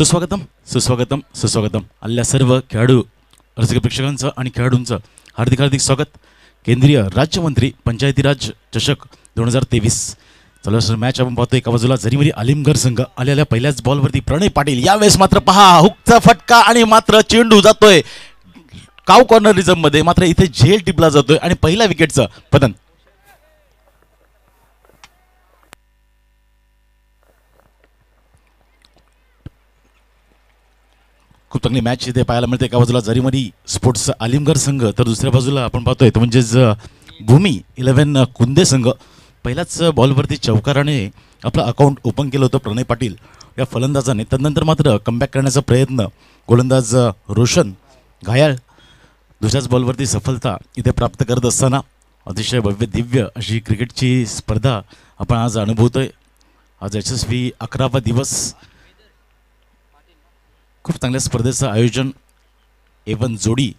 सुस्वागतम सुस्वागतम सुस्वागतम आल्या सर्व खेळाडू रसिक प्रेक्षकांचं आणि खेळाडूंचं हार्दिक हार्दिक स्वागत केंद्रीय राज्यमंत्री राज चषक दोन हजार तेवीस चला सर मॅच आपण पाहतो एका बाजूला जरीमरी आलिमगर संघ आलेल्या पहिल्याच बॉलवरती प्रणय पाटील यावेळेस मात्र पहा हुकचा फटका आणि मात्र चेंडू जातोय काव मध्ये मात्र इथे झेल टिपला जातोय आणि पहिल्या विकेटचं पतन खूप चांगली मॅच इथे पाहायला मिळते एका बाजूला जरीमरी स्पोर्ट्स आलिमगर संघ तर दुसऱ्या बाजूला आपण पाहतोय तो म्हणजेच भूमी इलेव्हन कुंदे संघ पहिलाच बॉलवरती चौकाराने आपलं अकाउंट ओपन केलं होतं प्रणय पाटील या फलंदाजाने त्यानंतर मात्र कमबॅक करण्याचा प्रयत्न गोलंदाज रोशन घायाळ दुसऱ्याच बॉलवरती सफलता इथे प्राप्त करत असताना अतिशय भव्य दिव्य अशी क्रिकेटची स्पर्धा आपण आज अनुभवतोय आज यशस्वी अकरावा दिवस खूप चांगल्या स्पर्धेचं आयोजन एवन जोडी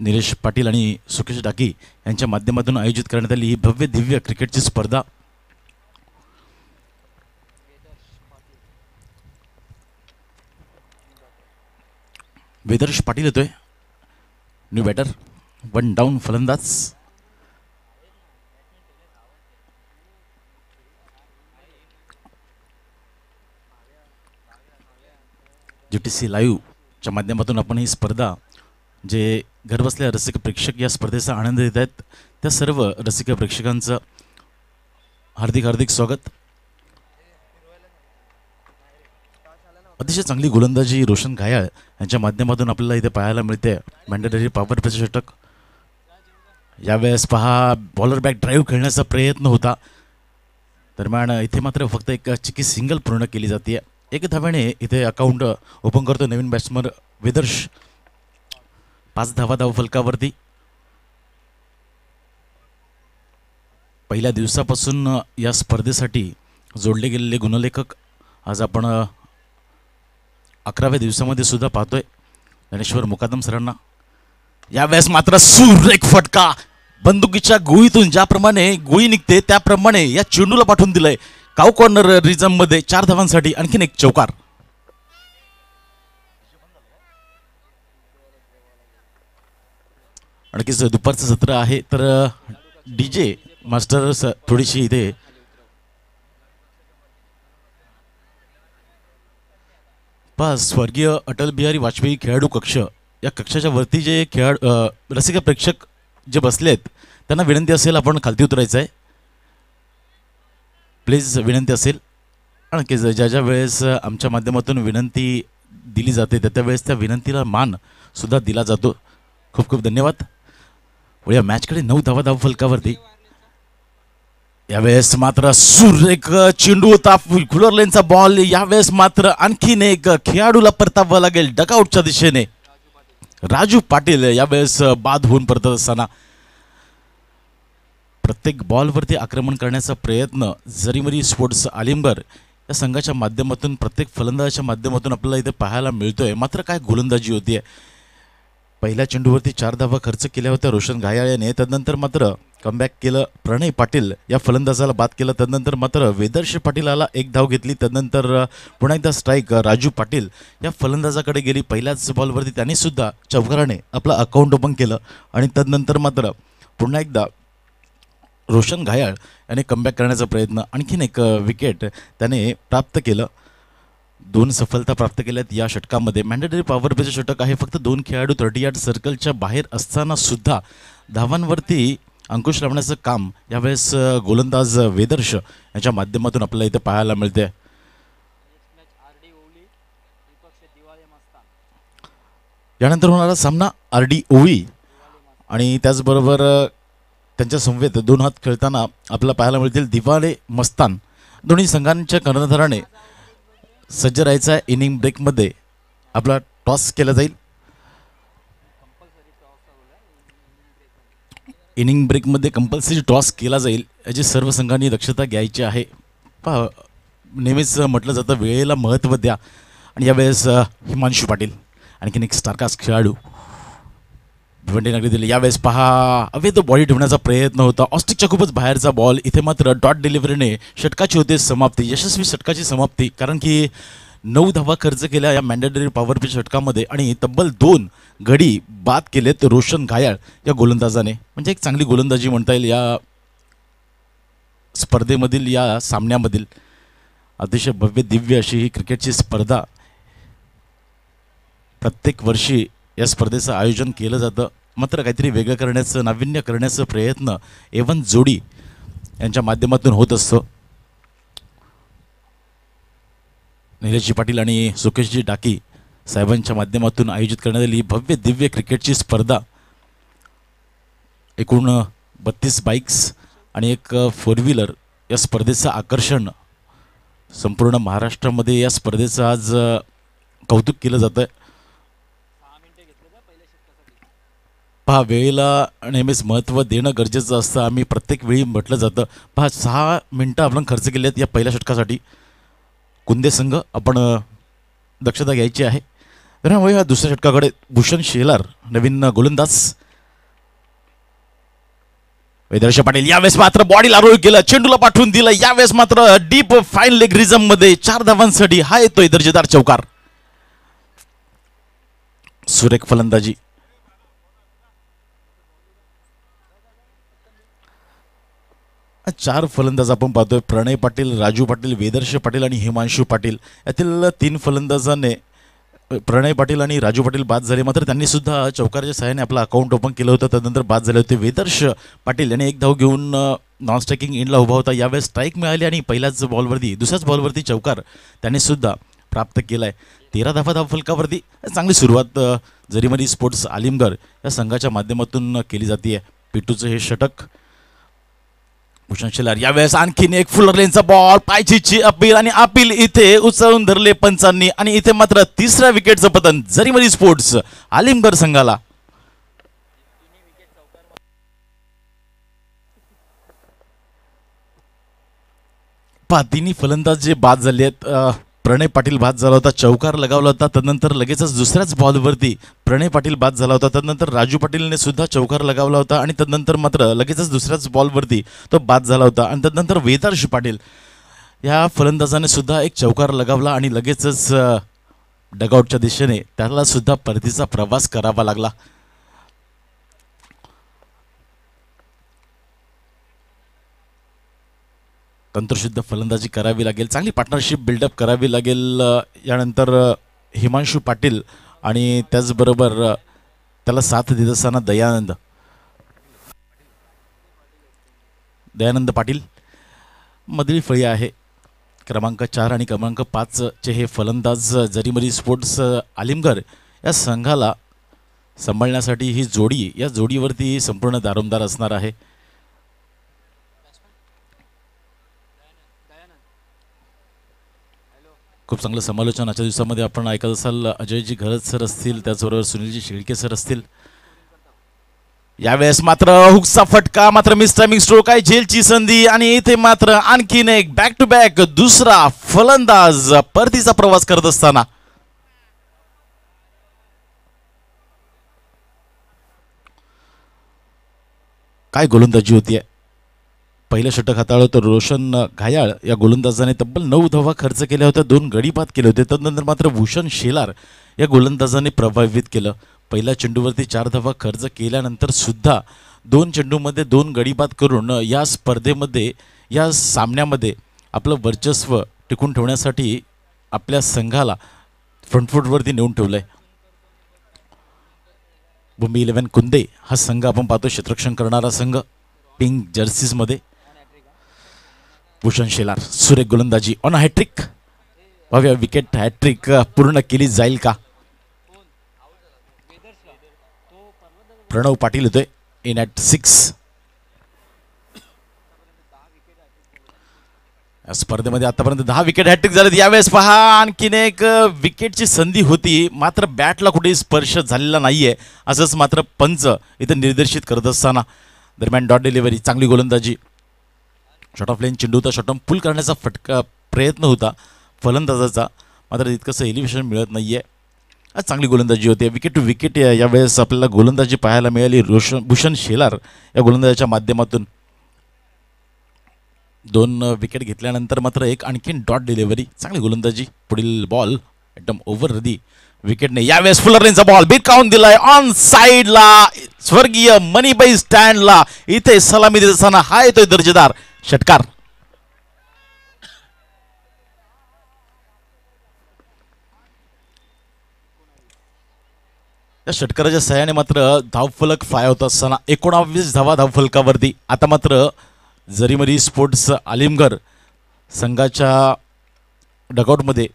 निलेश पाटील आणि सुकेश डाकी यांच्या माध्यमातून आयोजित करण्यात आली ही भव्य दिव्य क्रिकेटची स्पर्धा वेदर्श पाटील येतोय न्यू बॅटर वन डाऊन फलंदाज जी टी सी लाईव्हच्या माध्यमातून आपण ही स्पर्धा जे घरबसल्या रसिक प्रेक्षक या स्पर्धेचा आनंद देत आहेत त्या सर्व रसिक प्रेक्षकांचं हार्दिक हार्दिक स्वागत अतिशय चांगली गोलंदाजी रोशन घायाळ यांच्या माध्यमातून आपल्याला इथे पाहायला मिळते मॅन्डेटरी पावर षटक यावेळेस पहा बॉलर बॅक ड्राईव्ह खेळण्याचा प्रयत्न होता दरम्यान इथे मात्र फक्त एक चिकी सिंगल पूर्ण केली जाते एक धाव्याने इथे अकाउंट ओपन करतो नवीन बॅट्समन विदर्श पाच धावा धाव फलकावरती पहिल्या दिवसापासून या स्पर्धेसाठी जोडले गेलेले गुणलेखक आज आपण अकराव्या दिवसामध्ये सुद्धा पाहतोय ज्ञानेश्वर मुकादम सरांना यावेळेस मात्र सूर एक फटका बंदुकीच्या गोळीतून ज्याप्रमाणे गोळी निघते त्याप्रमाणे या चेंडूला पाठवून दिलंय काउ कॉर्नर रिझम मध्ये चार धावांसाठी आणखीन एक चौकार आणखीच दुपारचं सत्र आहे तर डीजे मास्टर थोडीशी इथे पास स्वर्गीय अटल बिहारी वाजपेयी खेळाडू कक्ष या कक्षाच्या वरती जे खेळाडू रसिक प्रेक्षक जे आहेत त्यांना विनंती असेल आपण खालती उतरायचं आहे प्लीज विनंती असेल कारण की ज्या ज्या वेळेस आमच्या माध्यमातून विनंती दिली जाते त्या त्यावेळेस त्या विनंतीला मानसुद्धा दिला जातो खूप खूप धन्यवाद या मॅचकडे नऊ धावा धाव फलकावरती यावेळेस मात्र एक चेंडू होता कूलर लेनचा बॉल यावेळेस मात्र आणखीन एक खेळाडूला परतावं लागेल डकआउटच्या दिशेने राजू पाटील यावेळेस बाद होऊन परत असताना प्रत्येक बॉलवरती आक्रमण करण्याचा प्रयत्न जरीमरी स्पोर्ट्स आलिंबर या संघाच्या माध्यमातून प्रत्येक फलंदाजाच्या माध्यमातून आपल्याला इथे पाहायला मिळतो आहे मात्र काय गोलंदाजी होती आहे पहिल्या चेंडूवरती चार धावा खर्च केल्या होत्या रोशन घायाळ्याने याने तदनंतर मात्र कमबॅक केलं प्रणय पाटील या फलंदाजाला बाद केलं तदनंतर मात्र वेदर्श पाटीलाला एक धाव घेतली तदनंतर पुन्हा एकदा स्ट्राईक राजू पाटील या फलंदाजाकडे गेली पहिल्याच बॉलवरती त्यांनीसुद्धा चौकाराने आपलं अकाउंट ओपन केलं आणि तदनंतर मात्र पुन्हा एकदा रोशन घायाळ याने कमबॅक करण्याचा प्रयत्न आणखीन एक विकेट त्याने प्राप्त केलं दोन सफलता प्राप्त केल्यात या षटकामध्ये मॅन्डेटरी पॉवर प्लेचं षटक आहे फक्त दोन खेळाडू थर्टी यार्ड सर्कलच्या बाहेर असताना सुद्धा धावांवरती अंकुश लावण्याचं काम यावेळेस गोलंदाज वेदर्श यांच्या माध्यमातून आपल्याला इथे पाहायला मिळते यानंतर होणारा सामना आर डी ओवी आणि त्याचबरोबर त्यांच्या समवेत दोन हात खेळताना आपल्याला पाहायला मिळतील दिवाले मस्तान दोन्ही संघांच्या कर्णधाराने सज्ज राहायचा इनिंग ब्रेकमध्ये आपला टॉस केला जाईल इनिंग ब्रेकमध्ये कंपल्सरी टॉस केला जाईल याची सर्व संघांनी दक्षता घ्यायची आहे पहा नेहमीच म्हटलं जातं वेळेला महत्त्व द्या आणि यावेळेस हिमांशू पाटील आणखीन एक स्टारकास्ट खेळाडू भिवंडी नगरी दिली यावेळेस पहा तो बॉडी ठेवण्याचा प्रयत्न होता ऑस्टिकच्या खूपच बाहेरचा बॉल इथे मात्र डॉट डिलिव्हरीने षटकाची होते समाप्ती यशस्वी षटकाची समाप्ती कारण की नऊ धावा खर्च केल्या या मॅन्डेटरी पॉवर पिच षटकामध्ये आणि तब्बल दोन गडी बाद केलेत रोशन घायाळ या गोलंदाजाने म्हणजे एक चांगली गोलंदाजी म्हणता येईल या स्पर्धेमधील या सामन्यामधील अतिशय भव्य दिव्य अशी ही क्रिकेटची स्पर्धा प्रत्येक वर्षी या स्पर्धेचं आयोजन केलं जातं मात्र काहीतरी वेगळं करण्याचं नाविन्य करण्याचा प्रयत्न एवन जोडी यांच्या माध्यमातून होत असतो निलेशजी पाटील आणि सुकेशजी डाकी साहेबांच्या माध्यमातून आयोजित करण्यात आली भव्य दिव्य क्रिकेटची स्पर्धा एकूण बत्तीस बाईक्स आणि एक फोर व्हीलर या स्पर्धेचं आकर्षण संपूर्ण महाराष्ट्रामध्ये या स्पर्धेचं आज कौतुक केलं जातं पहा वेळेला नेहमीच महत्त्व देणं गरजेचं असतं आम्ही प्रत्येक वेळी म्हटलं जातं पहा सहा मिनटं आपण खर्च केले आहेत या पहिल्या षटकासाठी कुंदे संघ आपण दक्षता घ्यायची आहे त्यामुळे या दुसऱ्या षटकाकडे भूषण शेलार नवीन गोलंदाज वेदर्श पाटील यावेळेस मात्र बॉडीला केलं चेंडूला पाठवून दिलं यावेळेस मात्र डीप फाईन लेग रिझम मध्ये चार धावांसाठी हा येतोय दर्जेदार चौकार सुरेख फलंदाजी चार फलंदाज आपण पाहतोय प्रणय पाटील राजू पाटील वेदर्श पाटील आणि हिमांशू पाटील यातील तीन फलंदाजाने प्रणय पाटील आणि राजू पाटील बाद झाले मात्र त्यांनी सुद्धा चौकाराच्या सहाय्याने आपला अकाउंट ओपन केलं होतं त्यानंतर बाद झाले होते वेदर्श पाटील यांनी एक धाव घेऊन नॉन स्ट्रायकिंग इंडला उभा होता यावेळेस स्ट्राईक मिळाली आणि पहिल्याच बॉलवरती दुसऱ्याच बॉलवरती चौकार त्यांनी सुद्धा प्राप्त केला आहे तेरा धावा धाव फलकावरती चांगली सुरुवात जरीमरी स्पोर्ट्स आलिमगर या संघाच्या माध्यमातून केली जाते पिटूचं हे षटक भूषण शेलार यावेळेस आणखीन एक फुलरलेनचा बॉल पायचीची अपील आणि अपील इथे उचलून धरले पंचांनी आणि इथे मात्र तिसऱ्या विकेटचं पतन जरीमरी स्पोर्ट्स आलिमगर संघाला पहा फलंदाज जे बाद झाले आहेत प्रणय पाटील बाद झाला होता चौकार लगावला होता त्यानंतर लगेचच दुसऱ्याच बॉलवरती प्रणय पाटील बाद झाला होता त्यानंतर राजू पाटीलने सुद्धा चौकार लगावला होता आणि त्यानंतर मात्र लगेचच दुसऱ्याच बॉलवरती तो बाद झाला होता आणि त्यानंतर वेदार्श पाटील या फलंदाजाने सुद्धा एक चौकार लगावला आणि लगेचच डगआउटच्या दिशेने त्याला सुद्धा परतीचा प्रवास करावा लागला तंत्रशुद्ध फलंदाजी करावी लागेल चांगली पार्टनरशिप बिल्डअप करावी लागेल यानंतर हिमांशू पाटील आणि त्याचबरोबर त्याला साथ देत असताना दयानंद दयानंद पाटील मधली फळी आहे क्रमांक चार आणि क्रमांक पाचचे हे फलंदाज जरीमरी स्पोर्ट्स आलिमगर या संघाला सांभाळण्यासाठी ही जोडी या जोडीवरती संपूर्ण दारोमदार असणार आहे खूप चांगलं समालोचन आजच्या दिवसामध्ये आपण ऐकत असाल अजयजी घरत सर असतील त्याचबरोबर सुनीलजी शेळके सर असतील यावेळेस मात्र हुकचा फटका मात्र मिस टायमिंग स्ट्रोक आहे झेलची संधी आणि इथे मात्र आणखीन एक बॅक टू बॅक दुसरा फलंदाज परतीचा प्रवास करत असताना काय गोलंदाजी होती पहिलं षटक हाताळलं तर रोशन घायाळ या गोलंदाजाने तब्बल नऊ धावा खर्च केल्या होत्या दोन गडीपात केले होते त्यानंतर मात्र भूषण शेलार या गोलंदाजाने प्रभावित केलं पहिल्या चेंडूवरती चार धावा खर्च केल्यानंतर सुद्धा दोन चेंडूमध्ये दोन गडीपात करून या स्पर्धेमध्ये या सामन्यामध्ये आपलं वर्चस्व टिकून ठेवण्यासाठी आपल्या संघाला फ्रंटफुटवरती नेऊन ठेवलं आहे भूमी इलेवन कुंदे हा संघ आपण पाहतो क्षेत्ररक्षण करणारा संघ पिंक जर्सीजमध्ये भूषण शेलार सुरेख गोलंदाजी ऑन हॅट्रिक भव्य विकेट हॅट्रिक पूर्ण केली जाईल का प्रणव पाटील होते इन ॲट सिक्स या स्पर्धेमध्ये आतापर्यंत दहा विकेट हॅट्रिक झालेत यावेळेस पहा आणखीन एक विकेटची संधी होती मात्र बॅटला कुठेही स्पर्श झालेला नाही आहे असंच मात्र पंच इथं निर्देशित करत असताना दरम्यान डॉट डिलिव्हरी चांगली गोलंदाजी शॉर्ट ऑफ लेन चेंडू होता शॉट ऑफ पुल करण्याचा फटका प्रयत्न होता फलंदाजाचा मात्र तितकंसं एलिव्हेशन मिळत नाही आहे आज चांगली गोलंदाजी होती विकेट टू विकेट यावेळेस आपल्याला गोलंदाजी पाहायला मिळाली रोशन भूषण शेलार या गोलंदाजाच्या माध्यमातून दोन विकेट घेतल्यानंतर मात्र एक आणखीन डॉट डिलिव्हरी चांगली गोलंदाजी पुढील बॉल एकदम ओव्हर रदी विकेटने यावेळेस फुलरनेचा बॉल काऊन दिलाय ऑन साईडला स्वर्गीय स्टँड स्टँडला इथे सलामी देत असताना हा येतोय दर्जेदार षटकार या षटकाराच्या सहाय्याने मात्र धावफलक फाय होत असताना एकोणावीस धावा धावफलकावरती आता मात्र जरीमरी स्पोर्ट्स आलिमगर संघाच्या डगआउटमध्ये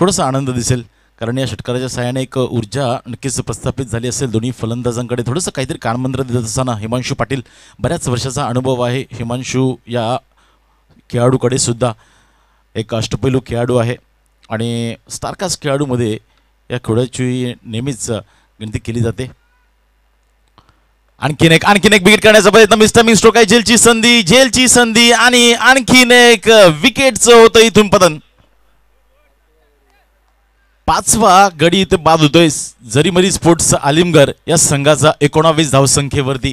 थोडासा आनंद दिसेल कारण या षटकाराच्या सहाय्याने एक ऊर्जा नक्कीच प्रस्थापित झाली असेल दोन्ही फलंदाजांकडे थोडंसं काहीतरी कानमंत्र देत असताना हिमांशू पाटील बऱ्याच वर्षाचा अनुभव आहे हिमांशू या खेळाडूकडे सुद्धा एक अष्टपैलू खेळाडू आहे आणि स्टारकास्ट खेळाडूमध्ये या खेळाची नेहमीच गणती केली जाते आणखीन एक आणखीन एक विकेट करण्याचा प्रयत्न मिस्टर मिस्टो आहे जेलची संधी जेलची संधी आणि आणखीन एक विकेटचं होतं इथून पतन पाचवा गडी इथे बाद होतोय जरीमरी स्पोर्ट्स आलिमगर या संघाचा एकोणावीस धावसंख्येवरती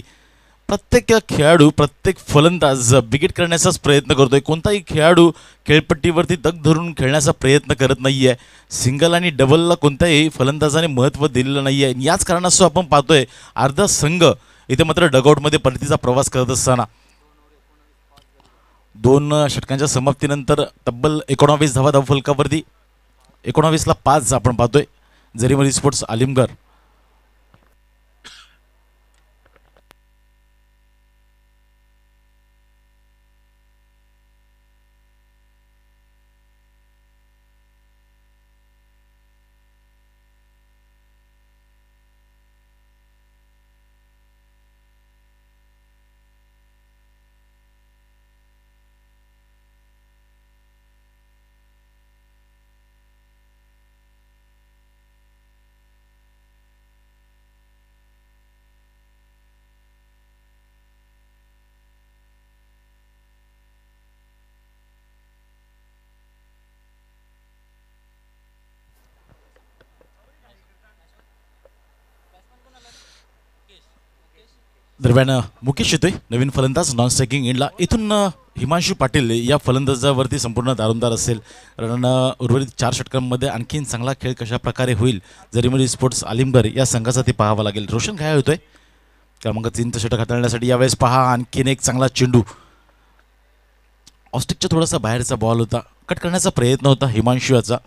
प्रत्येक खेळाडू प्रत्येक फलंदाज बिकेट करण्याचाच प्रयत्न करतोय कोणताही खेळाडू खेळपट्टीवरती दग धरून खेळण्याचा प्रयत्न करत नाही आहे सिंगल आणि डबलला कोणत्याही फलंदाजाने महत्त्व दिलेलं नाही आहे याच कारणास्तव आपण पाहतोय अर्धा संघ इथे मात्र डगआउटमध्ये परतीचा प्रवास करत असताना दोन षटकांच्या समाप्तीनंतर तब्बल एकोणावीस धावा फलकावरती एकोणावीसला पाच आपण पाहतोय जरीमरी स्पोर्ट्स आलिमगर दरम्यान मुकेश येतोय नवीन फलंदाज नॉन स्ट्रायकिंग इंडला इथून हिमांशू पाटील या फलंदाजावरती संपूर्ण दारुंदार असेल कारण उर्वरित चार षटकांमध्ये आणखीन चांगला खेळ कशा प्रकारे होईल म्हणजे स्पोर्ट्स आलिमगर या संघाचा ते पाहावा लागेल रोशन घाय होतोय क्रमांक तीनचं षटक हाताळण्यासाठी यावेळेस पहा आणखीन एक चांगला चेंडू ऑस्टिकच्या थोडासा बाहेरचा बॉल होता कट करण्याचा प्रयत्न होता हिमांशुचा याचा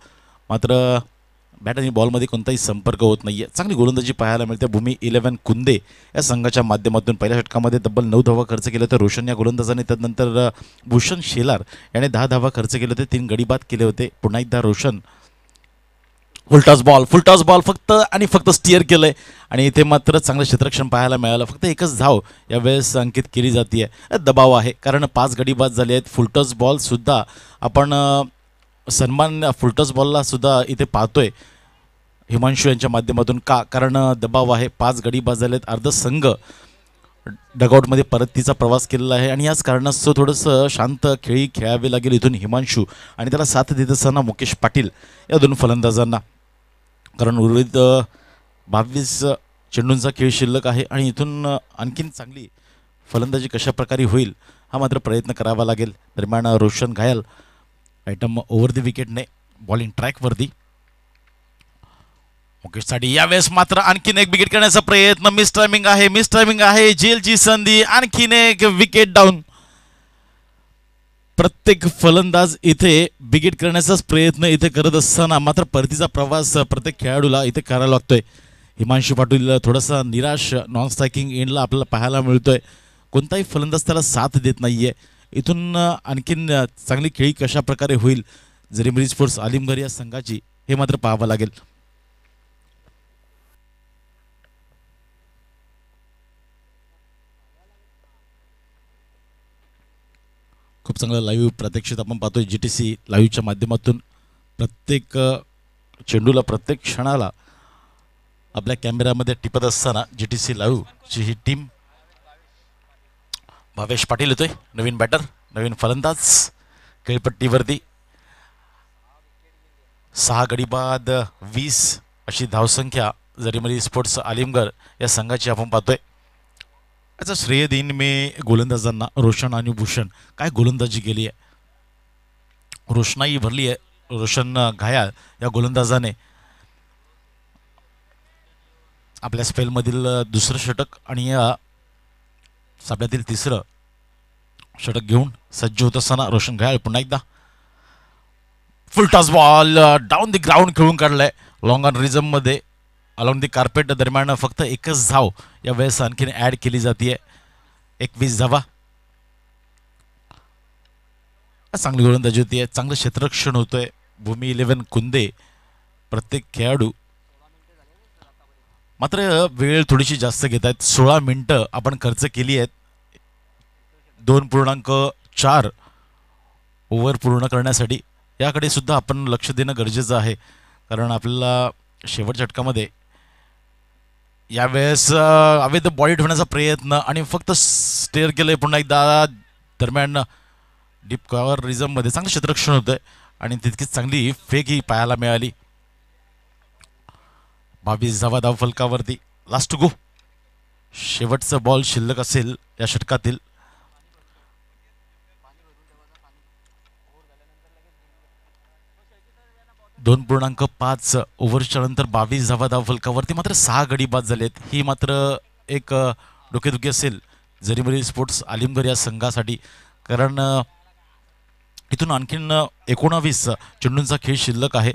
मात्र बॅट आणि बॉलमध्ये कोणताही संपर्क होत नाही आहे चांगली गोलंदाजी पाहायला मिळते भूमी इलेव्हन कुंदे या संघाच्या माध्यमातून पहिल्या षटकामध्ये तब्बल नऊ धावा खर्च केला होते रोशन या गोलंदाजाने त्यानंतर भूषण शेलार याने दहा धावा खर्च केले होते तीन गडी बाद केले होते पुन्हा एकदा Roshan full toss ball full toss ball फक्त आणि फक्त स्टिअर केलं आहे आणि इथे मात्र चांगलं क्षेत्रक्षण पाहायला मिळालं फक्त एकच धाव यावेळेस अंकित केली जाती आहे दबाव आहे कारण पाच गडी बाद झाले आहेत फुलटॉस बॉलसुद्धा आपण सन्मान फुलटॉस बॉललासुद्धा सुद्धा इथे पाहतोय हिमांशू यांच्या माध्यमातून का कारण दबाव आहे पाच गडी बाजलेत अर्ध संघ डगआउटमध्ये तिचा प्रवास केलेला आहे आणि याच कारणास्तव थोडंसं शांत खेळी खेळावे लागेल इथून हिमांशू आणि त्याला साथ देत असताना मुकेश पाटील या दोन फलंदाजांना कारण उर्वरित बावीस चेंडूंचा खेळ शिल्लक आहे आणि इथून आणखीन चांगली फलंदाजी कशा प्रकारे होईल हा मात्र प्रयत्न करावा लागेल दरम्यान रोशन घायल आयटम ओव्हर दी विकेटने बॉलिंग ट्रॅकवरती मुकेश साठी यावेळेस मात्र आणखीन एक विकेट करण्याचा प्रयत्न मिस टायमिंग आहे मिस टायमिंग आहे जेलची संधी आणखीन एक विकेट डाऊन प्रत्येक फलंदाज इथे बिकेट करण्याचाच प्रयत्न इथे करत असताना मात्र परतीचा प्रवास प्रत्येक खेळाडूला इथे करायला लागतोय हिमांशी पाटील थोडासा निराश नॉन स्ट्रायकिंग एंडला आपल्याला पाहायला मिळतोय कोणताही फलंदाज त्याला साथ देत नाहीये इथून आणखीन चांगली खेळी कशा प्रकारे होईल जरी मिरी स्पोर्ट्स आलिमघर या संघाची हे मात्र पाहावं लागेल खूप चांगलं लाईव्ह प्रत्यक्षित आपण पाहतोय जी टी सी लाईव्हच्या माध्यमातून प्रत्येक चेंडूला प्रत्येक क्षणाला आपल्या कॅमेऱ्यामध्ये टिपत असताना जी टी सी लाईव्हची ही टीम भावेश पाटील येतोय नवीन बॅटर नवीन फलंदाज खेळपट्टीवरती सहा गडीबाद वीस अशी धावसंख्या जरीमरी स्पोर्ट्स आलिमगड या संघाची आपण पाहतोय याचा श्रेय देईन मी गोलंदाजांना रोशन आणि भूषण काय गोलंदाजी केली आहे रोषणाई भरली आहे रोशन घायाळ या गोलंदाजाने आपल्या स्पेलमधील दुसरं षटक आणि या सापड्यातील तिसरं षटक घेऊन सज्ज होत असताना रोशन घायाळ पुन्हा एकदा full toss ball down the ground खेळून काढलाय लॉंग ऑन मध्ये अलाउंड दी कार्पेट दरम्यान फक्त एकच झाव या वेळेस आणखीन ॲड केली जाते एकवीस झावा चांगली गोलंदाजी होती आहे चांगलं क्षेत्ररक्षण होतोय भूमी इलेव्हन कुंदे प्रत्येक खेळाडू मात्र वेळ थोडीशी जास्त घेत आहेत सोळा मिनटं आपण खर्च केली आहेत दोन पूर्णांक चार ओव्हर पूर्ण करण्यासाठी याकडे सुद्धा आपण लक्ष देणं गरजेचं आहे कारण आपल्याला शेवटच्या षटकामध्ये यावेळेस अवैध बॉडी ठेवण्याचा प्रयत्न आणि फक्त स्टेअर केलं पुन्हा एकदा दरम्यान डीप कॉवर रिझममध्ये चांगलं क्षेत्रक्षण होतंय आणि तितकीच चांगली फेक ही पाहायला मिळाली बावीस धावा धाव फलकावरती लास्ट गो शेवटचं बॉल शिल्लक असेल या षटकातील दोन पूर्णांक पाच ओव्हरच्या नंतर बावीस धावा धाव फलकावरती मात्र सहा गडी बाद झालेत ही मात्र एक डोकेदुखी असेल जरीमरी स्पोर्ट्स आलिमगर या संघासाठी कारण इथून आणखीन एकोणावीस चेंडूंचा खेळ शिल्लक आहे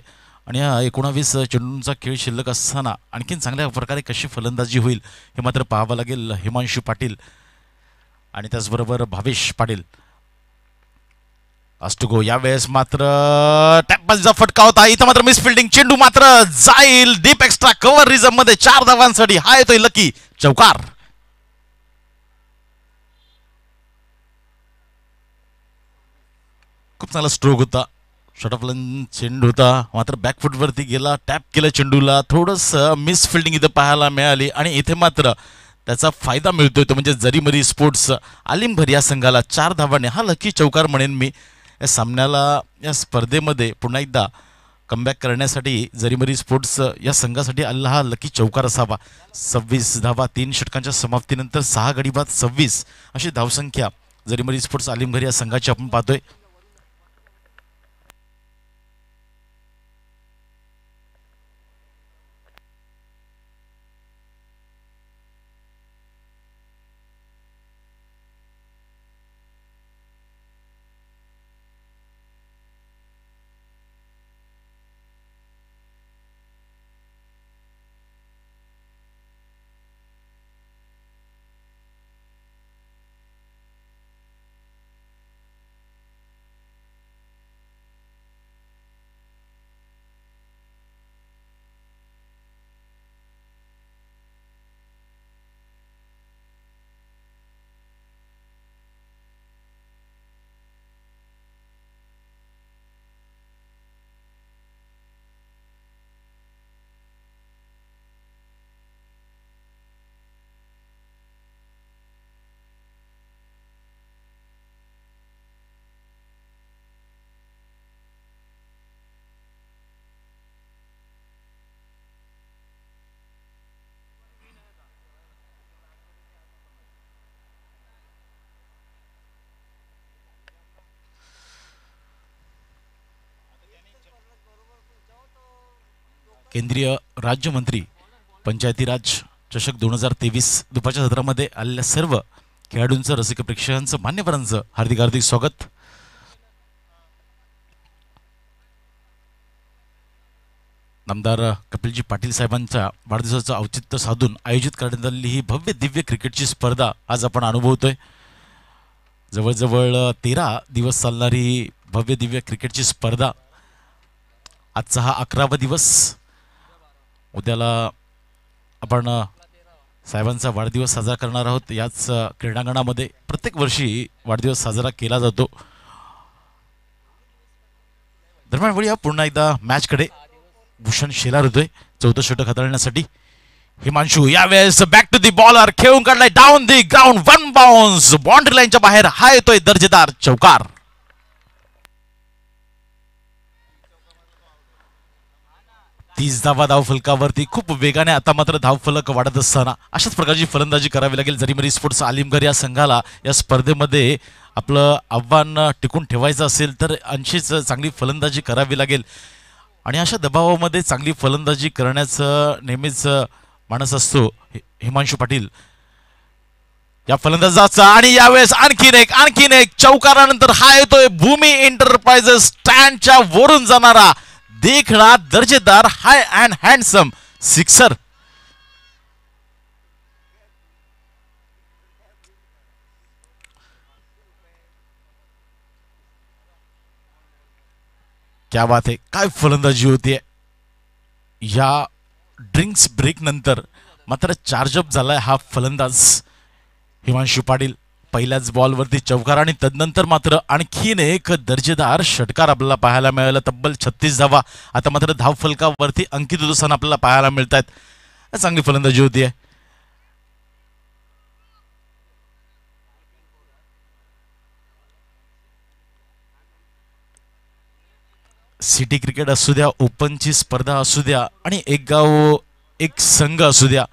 आणि हा एकोणावीस चेंडूंचा खेळ शिल्लक असताना आणखीन चांगल्या प्रकारे कशी फलंदाजी होईल हे मात्र पाहावं लागेल हिमांशू पाटील आणि त्याचबरोबर भावेश पाटील या यावेळेस मात्र टॅपचा फटका होता इथं मात्र मिसफिल्डिंग चेंडू मात्र जाईल डीप एक्स्ट्रा कव्हर रिझम मध्ये चार धावांसाठी हा येतोय लकी चौकार खूप चांगला स्ट्रोक होता लन चेंडू होता मात्र वरती गेला टॅप केला चेंडूला थोडस मिस फिल्डिंग इथं पाहायला मिळाली आणि इथे मात्र त्याचा फायदा मिळतोय तो म्हणजे जरीमरी स्पोर्ट्स आलिमभर या संघाला चार धावाने हा लकी चौकार म्हणेन मी या सामन्याला या स्पर्धेमध्ये पुन्हा एकदा कमबॅक करण्यासाठी जरीमरी स्पोर्ट्स या संघासाठी अल्ला हा लकी चौकार असावा सव्वीस धावा तीन षटकांच्या समाप्तीनंतर सहा गडीबाद सव्वीस अशी धावसंख्या जरीमरी स्पोर्ट्स आलिमघर या संघाची आपण पाहतोय केंद्रीय राज्यमंत्री पंचायती राज चषक दोन हजार तेवीस दुपारच्या सत्रामध्ये आलेल्या सर्व खेळाडूंचं रसिक प्रेक्षकांचं मान्यवरांचं हार्दिक हार्दिक स्वागत आमदार कपिलजी पाटील साहेबांच्या वाढदिवसाचं औचित्य साधून आयोजित करण्यात आलेली ही भव्य दिव्य क्रिकेटची स्पर्धा आज आपण अनुभवतोय जवळजवळ तेरा दिवस चालणारी भव्य दिव्य क्रिकेटची स्पर्धा आजचा हा अकरावा दिवस उद्याला आपण साहेबांचा वाढदिवस साजरा करणार आहोत याच क्रीडांगणामध्ये प्रत्येक वर्षी वाढदिवस साजरा केला जातो दरम्यान वळूया पुन्हा एकदा मॅचकडे भूषण शेलार होतोय चौथं षटक हाताळण्यासाठी हिमांशू यावेळेस बॅक टू दी बॉलर खेळून काढलाय down the ground one bounce boundary लाईनच्या बाहेर हा येतोय दर्जेदार चौकार तीस धावा फलकावरती खूप वेगाने आता मात्र धावफलक वाढत असताना अशाच प्रकारची फलंदाजी करावी लागेल मरी स्पोर्ट्स आलिमगर या संघाला या स्पर्धेमध्ये आपलं आव्हान टिकून ठेवायचं असेल तर अंशीच चांगली फलंदाजी करावी लागेल आणि अशा दबावामध्ये चांगली फलंदाजी करण्याचं नेहमीच माणस असतो हिमांशू पाटील या फलंदाजाचा आणि यावेळेस आणखीन एक आणखीन एक चौकारानंतर हा येतोय भूमी एंटरप्राइजेस स्टँडच्या वरून जाणारा देखणा दर्जेदार हाय अँड हँडसम सिक्सर क्या बात आहे काय फलंदाजी होती है या ड्रिंक्स ब्रेक नंतर मात्र चार्जअप झालाय हा फलंदाज हिमांशु पाटील पहिल्याच बॉलवरती चौकार आणि तदनंतर मात्र आणखीन एक दर्जेदार षटकार आपल्याला पाहायला मिळाला तब्बल छत्तीस धावा आता मात्र धाव फलकावरती अंकित दुसन आपल्याला पाहायला मिळत आहेत चांगली फलंदाजी होती आहे सिटी क्रिकेट असू द्या ओपनची स्पर्धा असू द्या आणि एक गाव एक संघ असू द्या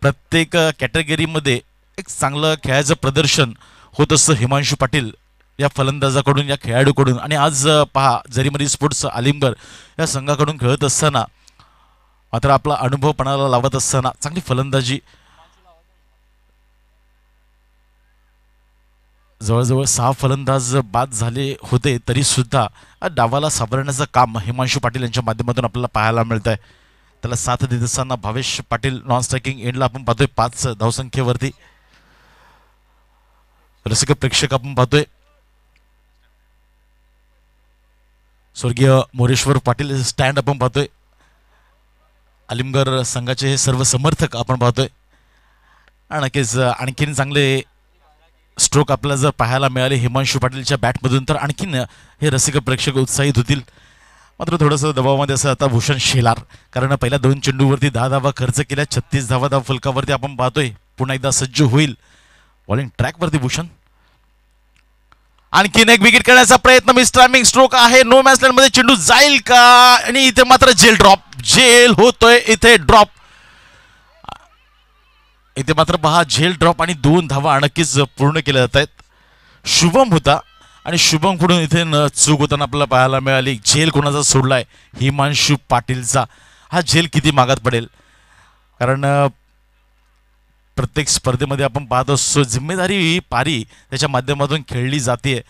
प्रत्येक कॅटेगरीमध्ये एक चांगलं खेळाचं प्रदर्शन होत असतं हिमांशू पाटील या फलंदाजाकडून या खेळाडूकडून आणि आज पहा जरीमरी स्पोर्ट्स आलिमगर या संघाकडून खेळत असताना मात्र आपला अनुभव पणाला लावत असताना चांगली फलंदाजी जवळजवळ सहा फलंदाज बाद झाले होते तरी सुद्धा डावाला सावरण्याचं काम हिमांशू पाटील यांच्या माध्यमातून आपल्याला पाहायला मिळत आहे त्याला साथ देत असताना भावेश पाटील नॉन स्ट्रायकिंग एंडला आपण पाहतोय पाच धावसंख्येवरती रसिक प्रेक्षक आपण पाहतोय स्वर्गीय मोरेश्वर पाटील स्टँड आपण पाहतोय अलिमगर संघाचे हे सर्व समर्थक आपण पाहतोय नक्कीच आणखीन चांगले स्ट्रोक आपल्याला जर पाहायला मिळाले हिमांशू पाटीलच्या बॅटमधून तर आणखीन हे रसिक प्रेक्षक उत्साहित होतील मात्र थोडंसं दबावामध्ये असं आता भूषण शेलार कारण पहिल्या दोन चेंडूवरती दहा धावा खर्च केल्या छत्तीस धावा धाव फुलकावरती आपण पाहतोय पुन्हा एकदा सज्ज होईल बॉलिंग ट्रॅकवरती भूषण आणखीन एक विकेट करण्याचा प्रयत्न मी स्ट्रोक आहे नो मॅचलँड मध्ये चेंडू जाईल का आणि इथे मात्र जेल ड्रॉप जेल होतोय इथे ड्रॉप इथे मात्र पहा झेल ड्रॉप आणि दोन धावा नक्कीच पूर्ण केल्या जात आहेत शुभम होता आणि शुभम कडून इथे न चूक होताना आपल्याला पाहायला मिळाली झेल कोणाचा सोडलाय हिमांशु पाटीलचा हा झेल किती मागात पडेल कारण प्रत्येक स्पर्धेमध्ये आपण पाहतो असतो जिम्मेदारी ही पारी त्याच्या माध्यमातून खेळली जाते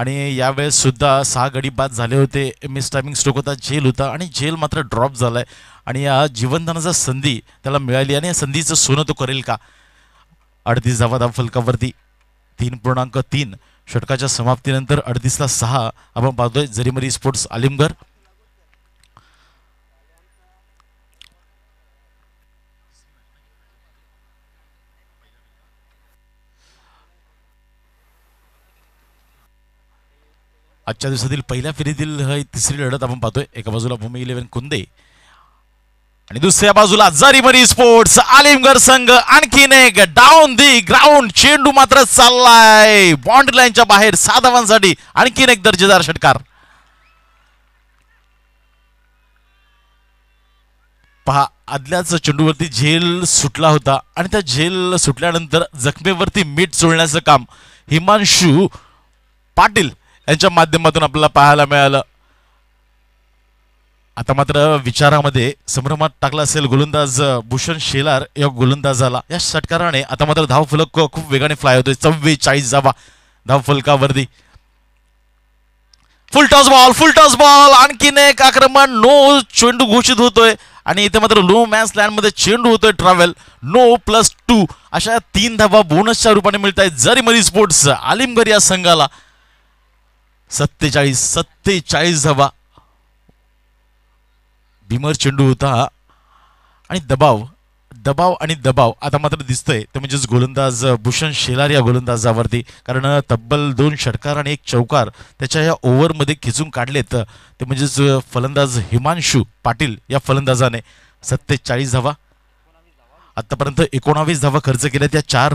आणि यावेळेससुद्धा सहा गडी बाद झाले होते मिस टायमिंग स्ट्रोक होता झेल होता आणि झेल मात्र ड्रॉप झाला आहे आणि या जीवनदानाचा संधी त्याला मिळाली आणि या संधीचं सोनं तो करेल का अडतीस धावा दा फलकावरती तीन पूर्णांक तीन षटकाच्या समाप्तीनंतर अडतीसला सहा आपण पाहतोय जरीमरी स्पोर्ट्स आलिमगर आजच्या दिवसातील पहिल्या फेरीतील ही तिसरी लढत आपण पाहतोय एका बाजूला भूमी इलेव्हन कुंदे आणि दुसऱ्या बाजूला जरीमरी स्पोर्ट्स आलिमगर संघ आणखीन एक डाऊन दी ग्राउंड चेंडू मात्र चाललाय बॉन्ड लाईनच्या बाहेर साधवांसाठी आणखीन एक दर्जेदार षटकार पहा आदल्याच चेंडूवरती झेल सुटला होता आणि त्या झेल सुटल्यानंतर जखमेवरती मीठ चोळण्याचं काम हिमांशू पाटील यांच्या माध्यमातून आपल्याला पाहायला मिळालं आता मात्र विचारामध्ये संभ्रमात टाकला असेल गोलंदाज भूषण शेलार या गोलंदाजाला या षटकाराने आता मात्र धाव धावफलक खूप वेगाने फ्लाय होतोय चव्वेचाळीस जावा धावफलकावरती full toss ball full toss ball आणखीन एक आक्रमण नो चेंडू घोषित होतोय आणि इथे मात्र लो मॅन्स मध्ये चेंडू होतोय ट्रॅव्हल नो प्लस टू अशा तीन धावा बोनसच्या रूपाने मिळत आहेत जरी मरी स्पोर्ट्स आलिमगर या संघाला सत्तेचाळीस सत्तेचाळीस धावा भीमर चेंडू होता आणि दबाव दबाव आणि दबाव आता मात्र दिसतोय ते म्हणजेच गोलंदाज भूषण शेलार या गोलंदाजावरती कारण तब्बल दोन षटकार आणि एक चौकार त्याच्या या ओव्हरमध्ये खिचून काढलेत ते म्हणजेच फलंदाज हिमांशू पाटील या फलंदाजाने सत्तेचाळीस धावा आत्तापर्यंत एकोणावीस धावा खर्च केल्या त्या चार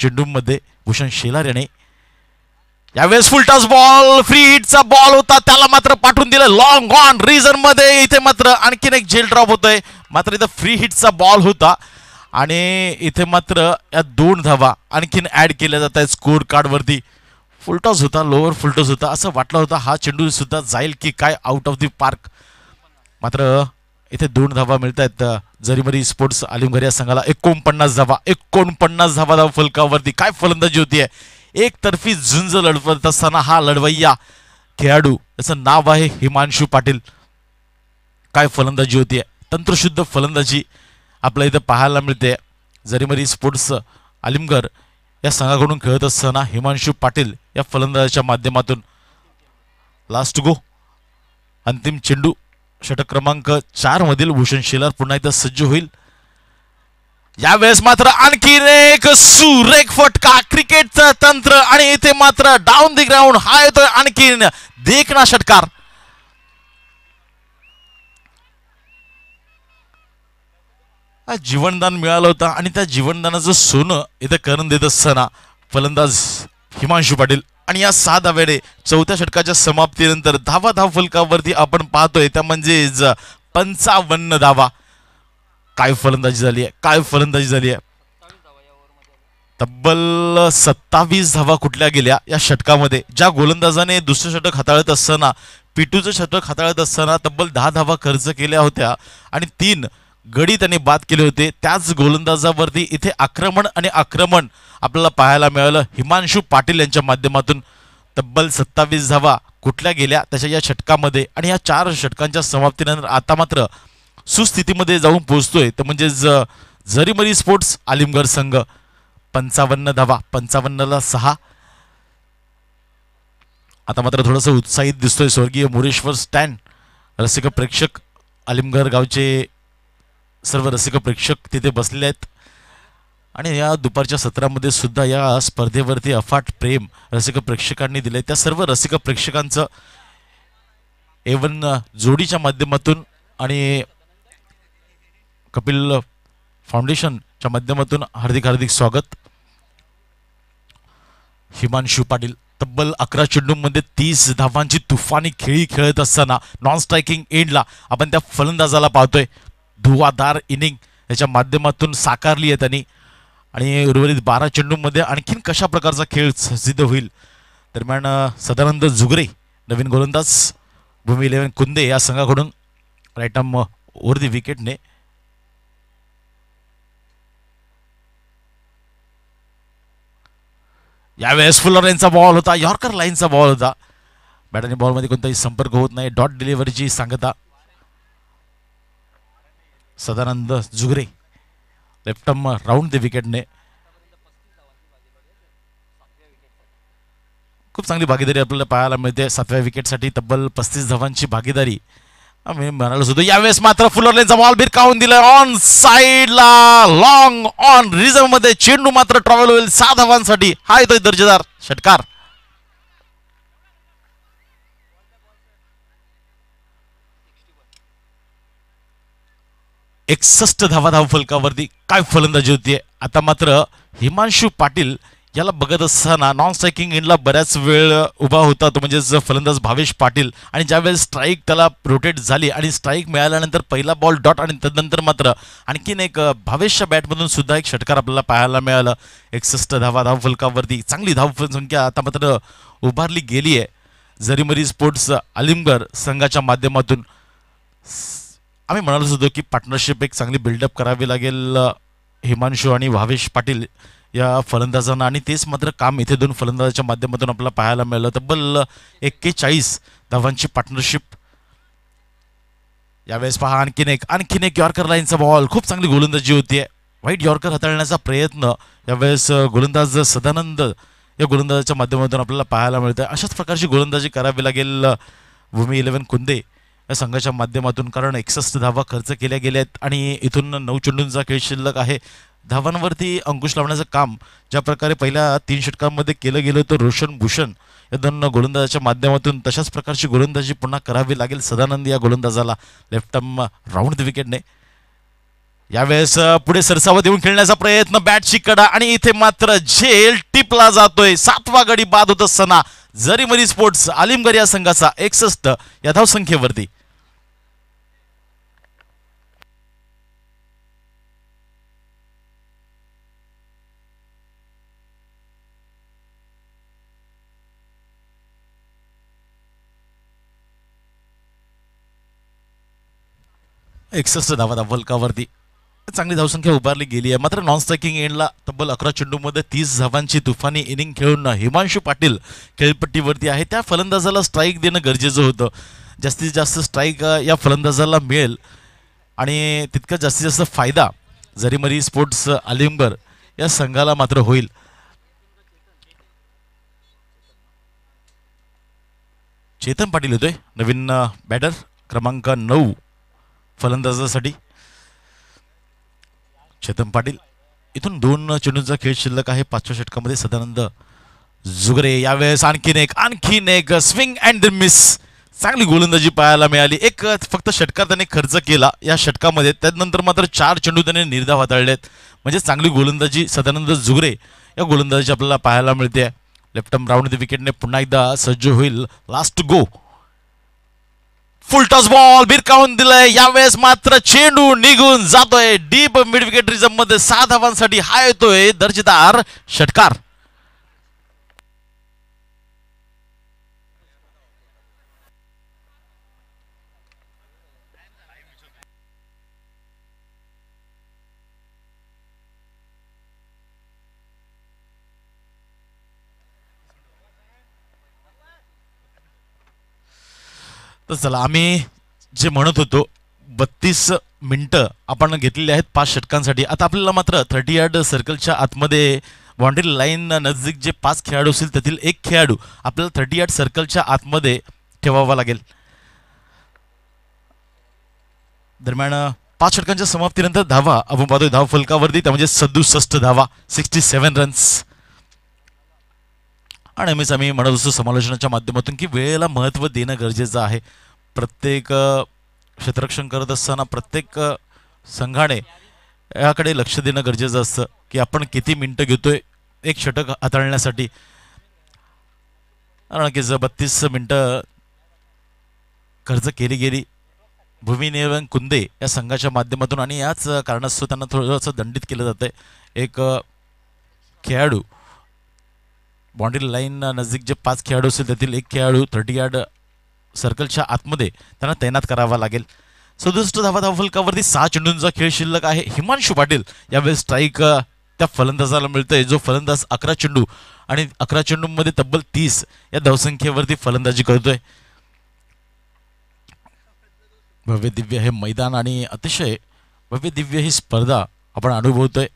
चेंडूंमध्ये भूषण शेलार याने यावेळेस फुलटॉस बॉल फ्री हिटचा बॉल होता त्याला मात्र पाठवून दिलं लॉंग ऑन रिझन मध्ये इथे मात्र आणखीन एक जेल ड्रॉप होतोय मात्र इथं फ्री हिटचा बॉल होता आणि इथे मात्र या दोन धावा आणखीन ऍड केल्या जात आहेत स्कोर कार्डवरती फुलटॉस होता लोअर फुलटॉस होता असं वाटलं होतं हा चेंडू सुद्धा जाईल की काय आउट ऑफ द पार्क मात्र इथे दोन धावा मिळत आहेत जरीमरी स्पोर्ट्स आलिमघर या संघाला एकोणपन्नास धावा एकोणपन्नास धावा धावा फलकावरती काय फलंदाजी होती आहे एकतर्फी झुंज लढवत असताना हा लढवय्या खेळाडू त्याचं नाव आहे हिमांशू पाटील काय फलंदाजी होती आहे तंत्रशुद्ध फलंदाजी आपल्या इथं पाहायला मिळते जरीमरी स्पोर्ट्स आलिमगर या संघाकडून खेळत असताना हिमांशू पाटील या फलंदाजाच्या माध्यमातून लास्ट गो अंतिम चेंडू षटक क्रमांक चारमधील भूषण शेलार पुन्हा एकदा सज्ज होईल यावेळेस मात्र आणखीन एक सुरेख फटका क्रिकेटचं तंत्र आणि इथे मात्र डाऊन द ग्राउंड हा येतोय आणखीन देखणा षटकार जीवनदान मिळालं होतं आणि त्या जीवनदानाचं सोनं इथं करून देत असताना फलंदाज हिमांशू पाटील आणि या सहा धाव्याने चौथ्या षटकाच्या समाप्तीनंतर धावा धाव फुलकावरती आपण पाहतोय त्या म्हणजे पंचावन्न धावा काय फलंदाजी झाली आहे काय फलंदाजी झाली आहे तब्बल सत्तावीस धावा कुठल्या गेल्या या षटकामध्ये ज्या गोलंदाजाने दुसरं षटक हाताळत असताना पिटूचं षटक हाताळत असताना तब्बल दहा धावा खर्च केल्या होत्या आणि तीन गडी त्यांनी बाद केले होते त्याच गोलंदाजावरती इथे आक्रमण आणि आक्रमण आपल्याला पाहायला मिळालं हिमांशू पाटील यांच्या माध्यमातून तब्बल सत्तावीस धावा कुठल्या गेल्या त्याच्या या षटकामध्ये आणि या चार षटकांच्या समाप्तीनंतर आता मात्र सुस्थितीमध्ये जाऊन पोहोचतोय तर म्हणजेच झरीमरी स्पोर्ट्स आलिमगर संघ पंचावन्न धावा पंचावन्नला सहा आता मात्र थोडंसं उत्साहित दिसतोय स्वर्गीय मुरेश्वर स्टँड रसिक प्रेक्षक आलिमगर गावचे सर्व रसिक प्रेक्षक तिथे बसलेले आहेत आणि या दुपारच्या सत्रामध्ये सुद्धा या स्पर्धेवरती अफाट प्रेम रसिक प्रेक्षकांनी दिले त्या सर्व रसिक प्रेक्षकांचं एवन जोडीच्या माध्यमातून आणि कपिल फाउंडेशनच्या माध्यमातून हार्दिक हार्दिक स्वागत हिमांशु पाटील तब्बल अकरा चेंडूंमध्ये तीस धावांची तुफानी खेळी खेळत असताना नॉन स्ट्रायकिंग एंडला आपण त्या फलंदाजाला पाहतोय धुवाधार इनिंग याच्या माध्यमातून साकारली आहे त्यांनी आणि उर्वरित बारा चेंडूंमध्ये आणखीन कशा प्रकारचा खेळ सिद्ध होईल दरम्यान सदानंद जुगरे नवीन गोलंदाज भूमी इलेव्हन कुंदे या संघाकडून राईट आम विकेटने यावेळेस फुलर लाईनचा बॉल होता यॉर्कर लाईनचा बॉल होता बॅट आणि बॉलमध्ये कोणताही संपर्क होत नाही डॉट डिलिव्हरीची सांगता Sadanand Jugare left arm round the विकेटने खूप चांगली भागीदारी आपल्याला पाहायला मिळते सातव्या विकेटसाठी तब्बल पस्तीस धावांची भागीदारी म्हणाल सुद्धा यावेळेस मात्र फुलरलेनचा बॉल काऊन दिला ऑन साईडला लॉंग ऑन रिझर्व मध्ये चेंडू मात्र ट्रॅव्हल होईल सात धावांसाठी हा येतोय दर्जेदार षटकार एकसष्ट धावा धाव फलकावरती काय फलंदाजी होतीये आता मात्र हिमांशु पाटील याला बघत असताना नॉन स्ट्रायकिंग इनला बऱ्याच वेळ उभा होता तो म्हणजेच फलंदाज भावेश पाटील आणि ज्यावेळेस स्ट्राईक त्याला रोटेट झाली आणि स्ट्राईक मिळाल्यानंतर पहिला बॉल डॉट आणि त्यानंतर मात्र आणखीन एक भावेशच्या बॅटमधून सुद्धा एक षटकार आपल्याला पाहायला मिळालं एकसष्ट धावा धाव चांगली धाव संख्या आता मात्र उभारली गेली आहे जरीमरी स्पोर्ट्स अलिमगर संघाच्या माध्यमातून आम्ही म्हणालो होतो की पार्टनरशिप एक चांगली बिल्डअप करावी लागेल हिमांशू आणि भावेश पाटील या फलंदाजांना आणि तेच मात्र काम इथे दोन फलंदाजाच्या माध्यमातून आपल्याला पाहायला मिळालं तब्बल एक्केचाळीस धावांची पार्टनरशिप यावेळेस पहा आणखीन एक आणखीन एक यॉर्कर लाईनचा बॉल खूप चांगली गोलंदाजी होती वाईट यॉर्कर हाताळण्याचा प्रयत्न यावेळेस गोलंदाज सदानंद या गोलंदाजाच्या माध्यमातून आपल्याला पाहायला मिळतं अशाच प्रकारची गोलंदाजी करावी लागेल भूमी इलेव्हन कुंदे या संघाच्या माध्यमातून कारण एकसष्ट धावा खर्च केल्या गेल्या आहेत आणि इथून नऊ चेंडूंचा खेळ शिल्लक आहे धावांवरती अंकुश लावण्याचं काम ज्या प्रकारे पहिल्या तीन षटकांमध्ये केलं गेलं होतं रोशन भूषण या दोन गोलंदाजाच्या माध्यमातून तशाच प्रकारची गोलंदाजी पुन्हा करावी लागेल सदानंद या गोलंदाजाला लेफ्ट राऊंड द विकेटने यावेळेस पुढे सरसावत येऊन खेळण्याचा प्रयत्न बॅटची कडा आणि इथे मात्र झेल टिपला जातोय सातवा गडी बाद होत असताना जरी मरी स्पोर्ट्स आलिमगर या संघाचा एकसष्ट या धावसंख्येवरती एकसष्ट धावा बल्कावरती चांगली धावसंख्या उभारली गेली आहे मात्र नॉन स्ट्रायकिंग एंडला तब्बल अकरा चेंडूमध्ये तीस धावांची तुफानी इनिंग खेळून हिमांशू पाटील खेळपट्टीवरती आहे त्या फलंदाजाला स्ट्राईक देणं गरजेचं होतं जास्तीत जास्त स्ट्राईक या फलंदाजाला मिळेल आणि तितका जास्तीत जास्त फायदा जरीमरी स्पोर्ट्स आलिमगर या संघाला मात्र होईल चेतन पाटील होतोय नवीन बॅटर क्रमांक नऊ फलंदाजासाठी चेतन पाटील इथून दोन चेंडूंचा खेळ शिल्लक आहे पाचव्या षटकामध्ये सदानंद जुगरे यावेळेस आणखीन एक आणखीन एक स्विंग अँड मिस चांगली गोलंदाजी पाहायला मिळाली एक फक्त षटकार त्याने खर्च केला या षटकामध्ये त्यानंतर मात्र चार चेंडू त्याने निर्धाव हाताळलेत म्हणजे चांगली गोलंदाजी सदानंद जुगरे या गोलंदाजी आपल्याला पाहायला मिळते लेफ्टम राऊंड विकेटने पुन्हा एकदा सज्ज होईल लास्ट गो फुलटॉस बॉल भिरकावून दिलाय यावेळेस मात्र चेंडू निघून जातोय डीप मिडविकेट रिझम मध्ये सात धावांसाठी हा येतोय दर्जेदार षटकार तर चला आम्ही जे म्हणत होतो बत्तीस मिनटं आपण घेतलेली आहेत पाच षटकांसाठी आता आपल्याला मात्र थर्टी यार्ड सर्कलच्या आतमध्ये बाउंड्री लाईन नजदीक जे पाच खेळाडू असतील त्यातील एक खेळाडू आपल्याला थर्टी यार्ड सर्कलच्या आतमध्ये ठेवावा लागेल दरम्यान पाच षटकांच्या समाप्तीनंतर धावा आपण पाहतोय धाव फलकावरती त्या म्हणजे सदुसष्ट धावा सिक्स्टी सेवन रन्स आणि मीच आम्ही म्हणत असतो समालोचनाच्या माध्यमातून की वेळेला महत्त्व देणं गरजेचं आहे प्रत्येक क्षेत्ररक्षण करत असताना प्रत्येक संघाने याकडे लक्ष देणं गरजेचं असतं की आपण किती मिनटं घेतोय एक षटक हाताळण्यासाठी कारण की जर बत्तीस मिनटं खर्च केली गेली भूमिनिर्वहन कुंदे या संघाच्या माध्यमातून आणि याच कारणास्तव त्यांना थोडंसं दंडित केलं जातं एक खेळाडू बाउंड्री लाईन नजदीक जे पाच खेळाडू असतील त्यातील एक खेळाडू थर्टी यार्ड सर्कलच्या आतमध्ये त्यांना तैनात करावा लागेल सदुसष्ट धावा फलकावरती सहा चेंडूंचा खेळ शिल्लक आहे हिमांशू पाटील यावेळेस स्ट्राईक त्या फलंदाजाला मिळतोय जो फलंदाज अकरा चेंडू आणि अकरा चेंडूमध्ये तब्बल तीस या धावसंख्येवरती फलंदाजी करतोय भव्य दिव्य हे मैदान आणि अतिशय भव्य दिव्य ही स्पर्धा आपण अनुभवतोय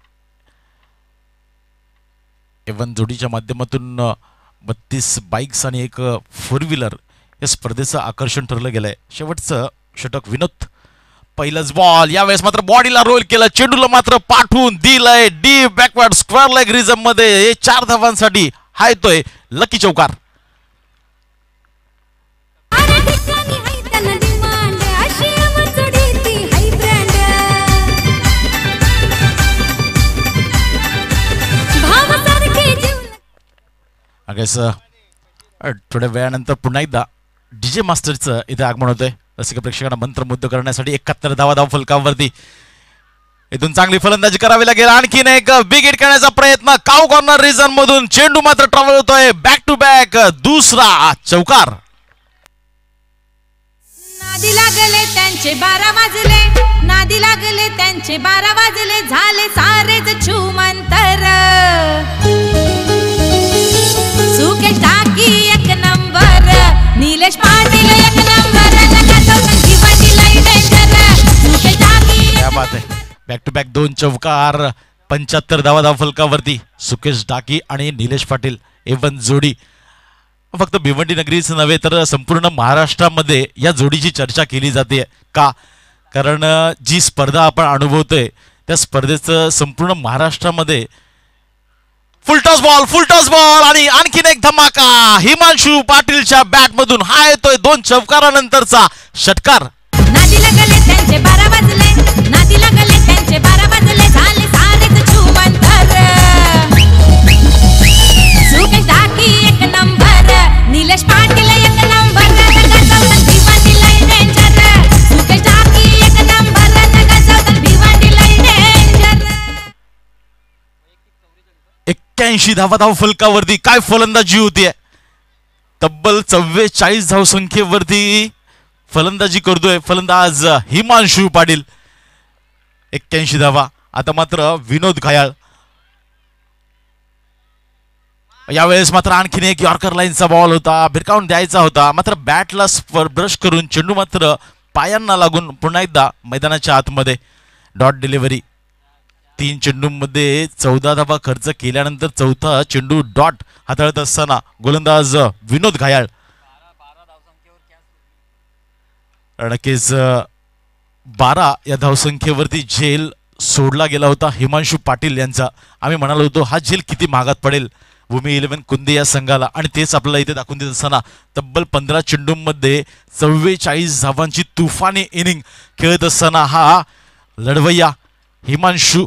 एवन जोडीच्या माध्यमातून बत्तीस बाईक्स आणि एक फोर व्हीलर या स्पर्धेचं आकर्षण ठरलं गेलं आहे शेवटचं षटक विनोद पहिलाच बॉल यावेळेस मात्र बॉडीला रोल केला चेंडूला मात्र पाठवून दिलाय डी बॅकवर्ड स्क्वेअर लेग रिझम मध्ये चार धावांसाठी हायतोय लकी चौकार थोड्या वेळानंतर पुन्हा एकदा डीजे मास्टरचं इथे आगमन होतंय रसिक प्रेक्षकांना मंत्रमुग्ध करण्यासाठी एकाहत्तर धावा धाव फलकावरती इथून चांगली फलंदाजी करावी लागेल आणखीन एक बिग हिट करण्याचा प्रयत्न काउ कॉर्नर रिझन मधून चेंडू मात्र ट्रॅव्हल होतोय बॅक टू बॅक दुसरा चौकार नादी लागले त्यांचे बारा वाजले नादी लागले त्यांचे बारा वाजले झाले सारेच छुमंतर बॅक टू बॅक दोन चौकार पंच्याहत्तर धावा धाव फलकावरती सुकेश डाकी आणि निलेश पाटील एवन जोडी फक्त भिवंडी नगरीच नव्हे तर संपूर्ण महाराष्ट्रामध्ये या जोडीची चर्चा केली जाते का कारण जी स्पर्धा आपण अनुभवतोय त्या स्पर्धेचं संपूर्ण महाराष्ट्रामध्ये फुलटॉस बॉल फुलटॉस बॉल आणि आणखीन एक धमाका हिमांशू पाटीलच्या बॅटमधून हा येतोय दोन चौकारानंतरचा षटकार अठ्ठ्याऐंशी धावा धाव फलकावरती काय फलंदाजी होती तब्बल चव्वेचाळीस धाव संख्येवरती फलंदाजी करतोय फलंदाज हिमांशु पाटील एक्क्याऐंशी धावा आता मात्र विनोद घायाळ यावेळेस मात्र आणखीन एक यॉर्कर लाईनचा बॉल होता भिरकावून द्यायचा होता मात्र बॅटला ब्रश करून चेंडू मात्र पायांना लागून पुन्हा एकदा मैदानाच्या आतमध्ये डॉट डिलिव्हरी तीन चेंडूंमध्ये चौदा धावा खर्च केल्यानंतर चौथा चेंडू डॉट हाताळत असताना गोलंदाज विनोद घायाळ नक्कीच बारा या धावसंख्येवरती झेल सोडला गेला होता हिमांशू पाटील यांचा आम्ही म्हणालो होतो हा झेल किती महागात पडेल भूमी इलेव्हन कुंदे या संघाला आणि तेच आपल्याला इथे दाखवून देत असताना तब्बल पंधरा चेंडूंमध्ये चव्वेचाळीस धावांची तुफानी इनिंग खेळत असताना हा लढवय्या हिमांशू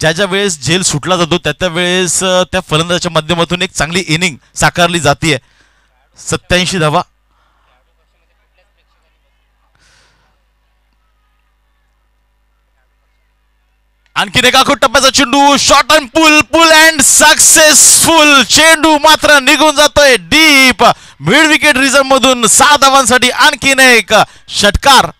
ज्या ज्या वेळेस झेल सुटला जातो त्या त्या वेळेस त्या फलंदाजाच्या माध्यमातून एक चांगली इनिंग साकारली जाते सत्याऐंशी धावा आणखीन एका खूप टप्प्याचा चेंडू short and pull pull and successful चेंडू मात्र निघून जातोय डीप मिड विकेट रिझर्व मधून सहा धावांसाठी आणखीन एक षटकार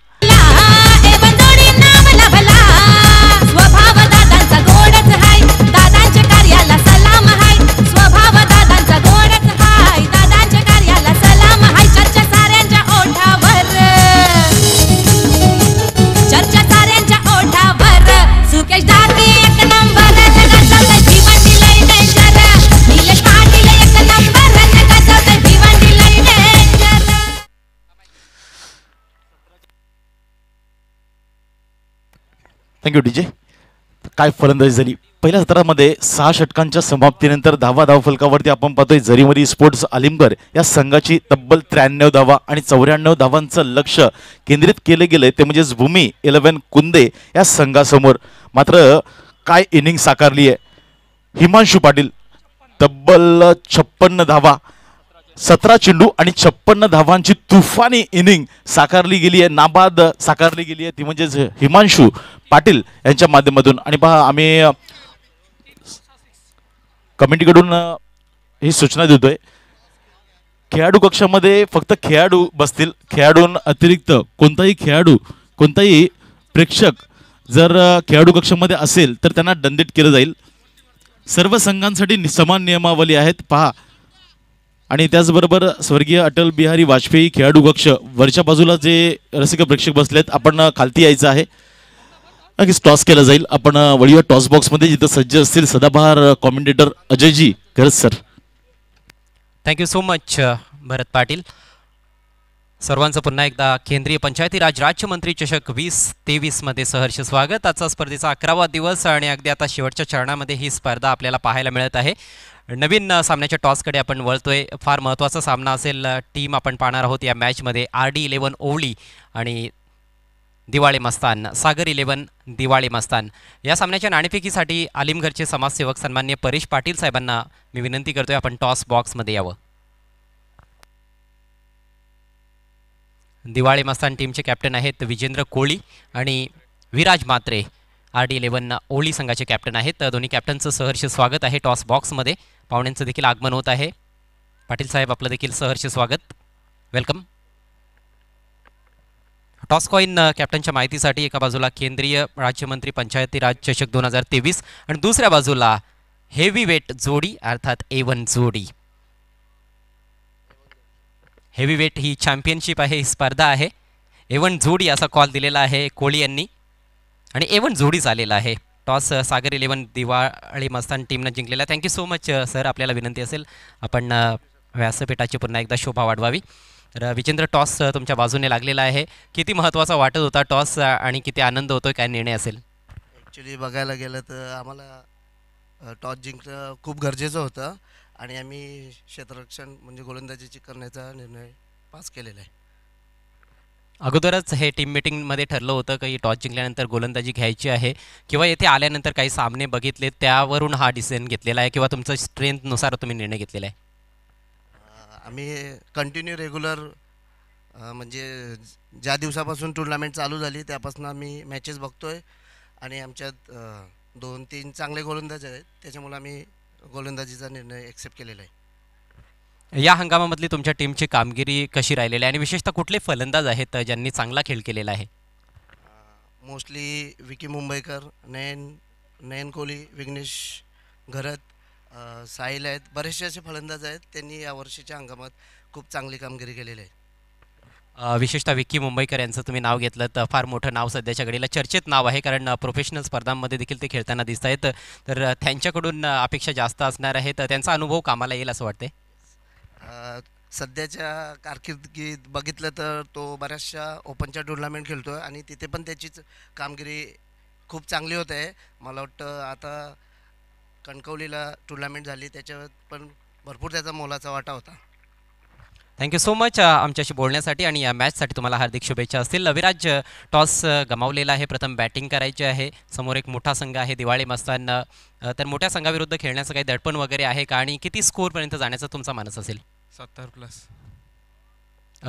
थँक्यू डी जे काय फलंदाजी झाली पहिल्या सत्रामध्ये सहा षटकांच्या समाप्तीनंतर धावा फलकावरती आपण पाहतोय जरीमरी स्पोर्ट्स आलिमगर या संघाची तब्बल त्र्याण्णव धावा आणि चौऱ्याण्णव धावांचं लक्ष केंद्रित केलं गेलं ते म्हणजेच भूमी इलेव्हन कुंदे या संघासमोर मात्र काय इनिंग साकारली आहे हिमांशू पाटील तब्बल छप्पन्न धावा सतरा चेंडू आणि छप्पन्न धावांची तुफानी इनिंग साकारली गेली आहे नाबाद साकारली गेली आहे ती म्हणजेच हिमांशू पाटील यांच्या माध्यमातून आणि पहा आम्ही कमिटीकडून ही सूचना देतोय खेळाडू कक्षामध्ये फक्त खेळाडू बसतील खेळाडूं अतिरिक्त कोणताही खेळाडू कोणताही प्रेक्षक जर खेळाडू कक्षामध्ये असेल तर त्यांना दंडित केलं जाईल सर्व संघांसाठी समान नियमावली आहेत पहा आणि त्याचबरोबर स्वर्गीय अटल बिहारी वाजपेयी खेळाडू कक्ष वरच्या बाजूला जे रसिक प्रेक्षक बसलेत आपण खालती यायचं आहे नक्कीच टॉस केला जाईल आपण वळीवर टॉस बॉक्समध्ये जिथं सज्ज असतील सदाबहार कॉमेंटेटर जी गरज sir thank you so much Bharat Patil सर्वांचं पुन्हा एकदा केंद्रीय पंचायती राज राज्यमंत्री चषक वीस तेवीसमध्ये सहर्ष स्वागत आजचा स्पर्धेचा अकरावा दिवस आणि अगदी आता शेवटच्या चरणामध्ये ही स्पर्धा आपल्याला पाहायला मिळत आहे नवीन सामन्याच्या टॉसकडे आपण वळतोय फार महत्त्वाचा सामना असेल टीम आपण पाहणार आहोत या मॅचमध्ये आर डी इलेवन ओवली आणि दिवाळे मस्तान सागर इलेवन दिवाळे मस्तान या सामन्याच्या नाणेफेकीसाठी आलिमघरचे समाजसेवक सन्मान्य परेश पाटील साहेबांना मी विनंती करतोय आपण टॉस बॉक्समध्ये यावं दिवाळे मस्तान टीमचे कॅप्टन आहेत विजेंद्र कोळी आणि Viraj Mhatre R D eleven ओली संघाचे कॅप्टन आहेत दोन्ही कॅप्टनचं सहर्ष स्वागत आहे टॉस बॉक्समध्ये पाहुण्यांचं देखील आगमन होत आहे पाटील साहेब आपलं देखील सहर्ष स्वागत वेलकम टॉस कॉइन कॅप्टनच्या माहितीसाठी एका बाजूला केंद्रीय राज्यमंत्री पंचायती राज चषक दोन हजार तेवीस आणि दुसऱ्या बाजूला हेवी वेट जोडी अर्थात ए वन जोडी हेवी वेट ही चॅम्पियनशिप आहे ही स्पर्धा आहे एवन जोडी असा कॉल दिलेला आहे कोळी यांनी आणि एवन जोडी झालेला आहे टॉस सागर इलेवन दिवाळी मस्तान टीमनं जिंकलेला थँक्यू सो मच सर आपल्याला विनंती असेल आपण व्यासपीठाची पुन्हा एकदा शोभा वाढवावी तर विचेंद्र टॉस तुमच्या बाजूने लागलेला आहे किती महत्त्वाचा वाटत होता टॉस आणि किती आनंद होतो काय निर्णय असेल ॲक्च्युली बघायला गेलं तर आम्हाला टॉस जिंकणं खूप गरजेचं होतं आणि आम्ही क्षेत्ररक्षण म्हणजे गोलंदाजीची करण्याचा निर्णय पास केलेला आहे अगोदरच हे टीम मिटिंगमध्ये ठरलं होतं की टॉस जिंकल्यानंतर गोलंदाजी घ्यायची आहे किंवा येथे आल्यानंतर काही सामने बघितले त्यावरून हा डिसिजन घेतलेला आहे किंवा तुमचं स्ट्रेंथनुसार तुम्ही निर्णय घेतलेला आहे आम्ही कंटिन्यू रेग्युलर म्हणजे ज्या दिवसापासून टुर्नामेंट चालू झाली त्यापासून आम्ही मॅचेस बघतोय आणि आमच्यात दोन तीन चांगले गोलंदाज आहेत त्याच्यामुळे आम्ही गोलंदाजीचा निर्णय एक्सेप्ट केलेला आहे या हंगामामधली तुमच्या टीमची कामगिरी कशी राहिलेली आहे आणि विशेषतः कुठले फलंदाज आहेत ज्यांनी चांगला खेळ केलेला आहे मोस्टली विकी मुंबईकर नयन नयन कोहली विघ्नेश घरत साहिल आहेत बरेचसे असे फलंदाज आहेत त्यांनी या वर्षीच्या हंगामात खूप चांगली कामगिरी केलेली आहे विशेषतः विक्की मुंबईकर यांचं तुम्ही नाव घेतलं तर फार मोठं नाव सध्याच्या घडीला चर्चेत नाव आहे कारण प्रोफेशनल स्पर्धांमध्ये देखील ते खेळताना दिसत आहेत तर त्यांच्याकडून अपेक्षा जास्त असणार आहेत त्यांचा अनुभव कामाला येईल असं वाटते सध्याच्या कारकिर्दीत बघितलं तर तो बऱ्याचशा ओपनच्या टुर्नामेंट खेळतो आहे आणि तिथे पण त्याचीच कामगिरी खूप चांगली होत आहे मला वाटतं आता कणकवलीला टुर्नामेंट झाली त्याच्यात पण भरपूर त्याचा मोलाचा वाटा होता थँक्यू सो मच आमच्याशी बोलण्यासाठी आणि या मॅचसाठी तुम्हाला हार्दिक शुभेच्छा असतील लविराज टॉस गमावलेला आहे प्रथम बॅटिंग करायची आहे समोर एक मोठा संघ आहे दिवाळी मस्तान तर मोठ्या संघाविरुद्ध खेळण्याचं काही दडपण वगैरे आहे का आणि किती स्कोरपर्यंत जाण्याचा तुमचा मानस असेल सत्तर प्लस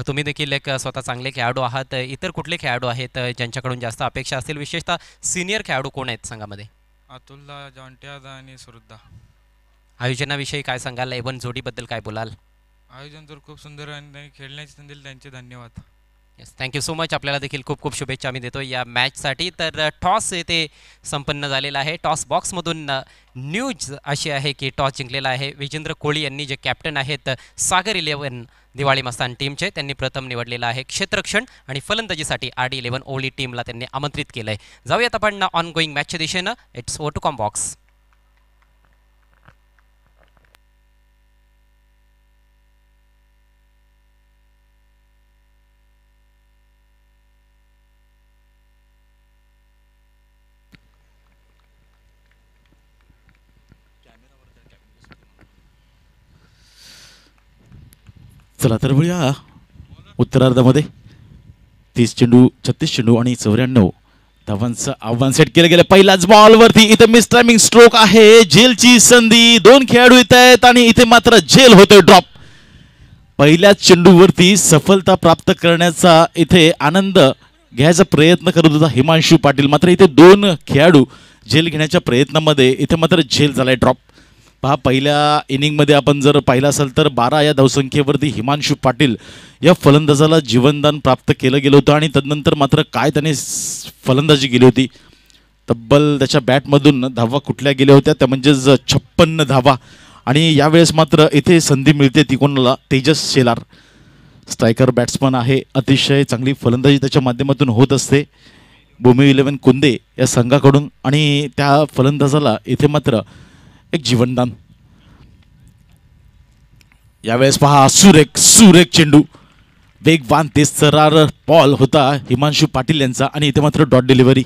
तुम्ही देखील एक स्वतः चांगले खेळाडू आहात इतर कुठले खेळाडू आहेत ज्यांच्याकडून जास्त अपेक्षा असतील विशेषतः सिनियर खेळाडू कोण आहेत संघामध्ये अतुलदा जॉन्टियादा आणि सुरुद्धा आयोजनाविषयी काय सांगाल एवन जोडीबद्दल काय बोलाल आयोजन तर खूप सुंदर आणि खेळण्याची संधी त्यांचे धन्यवाद येस थँक्यू सो मच आपल्याला देखील खूप खूप शुभेच्छा आम्ही देतो या मॅचसाठी तर टॉस येथे संपन्न झालेला आहे टॉस बॉक्समधून न्यूज अशी आहे की टॉस जिंकलेला आहे विजेंद्र कोळी यांनी जे कॅप्टन आहेत सागर इलेव्हन दिवाळी मस्तान टीमचे त्यांनी प्रथम निवडलेलं आहे क्षेत्रक्षण आणि फलंदाजीसाठी आर डी इलेव्हन ओली टीमला त्यांनी आमंत्रित केलं आहे जाऊयात आपण ऑन गोईंग मॅचच्या दिशेनं it's O to com box चला तर बघूया उत्तरार्धामध्ये तीस चेंडू छत्तीस चेंडू आणि चौऱ्याण्णव धावांचं आव्हान सेट केलं गेलं पहिलाच बॉलवरती इथे मिस टायमिंग स्ट्रोक आहे जेलची संधी दोन खेळाडू येत आहेत आणि इथे मात्र जेल होतोय ड्रॉप पहिल्याच चेंडूवरती सफलता प्राप्त करण्याचा इथे आनंद घ्यायचा प्रयत्न करत होता हिमांशू पाटील मात्र इथे दोन खेळाडू झेल घेण्याच्या प्रयत्नामध्ये इथे मात्र झेल झालाय ड्रॉप पहा पहिल्या इनिंगमध्ये आपण जर पाहिलं असाल तर बारा या धावसंख्येवरती हिमांशू पाटील या फलंदाजाला जीवनदान प्राप्त केलं गेलं होतं आणि तदनंतर मात्र काय त्याने फलंदाजी केली होती तब्बल त्याच्या बॅटमधून धावा कुठल्या गेल्या होत्या त्या म्हणजेच छप्पन्न धावा आणि यावेळेस मात्र इथे संधी मिळते ती कोणाला तेजस शेलार स्ट्रायकर बॅट्समन आहे अतिशय चांगली फलंदाजी त्याच्या माध्यमातून होत असते भूमी इलेवन कुंदे या संघाकडून आणि त्या फलंदाजाला इथे मात्र एक जीवनदान यावेळेस पहा सुरेख सुरेख चेंडू वेगवान ते सरार पॉल होता हिमांशू पाटील यांचा आणि इथे मात्र डॉट डिलिव्हरी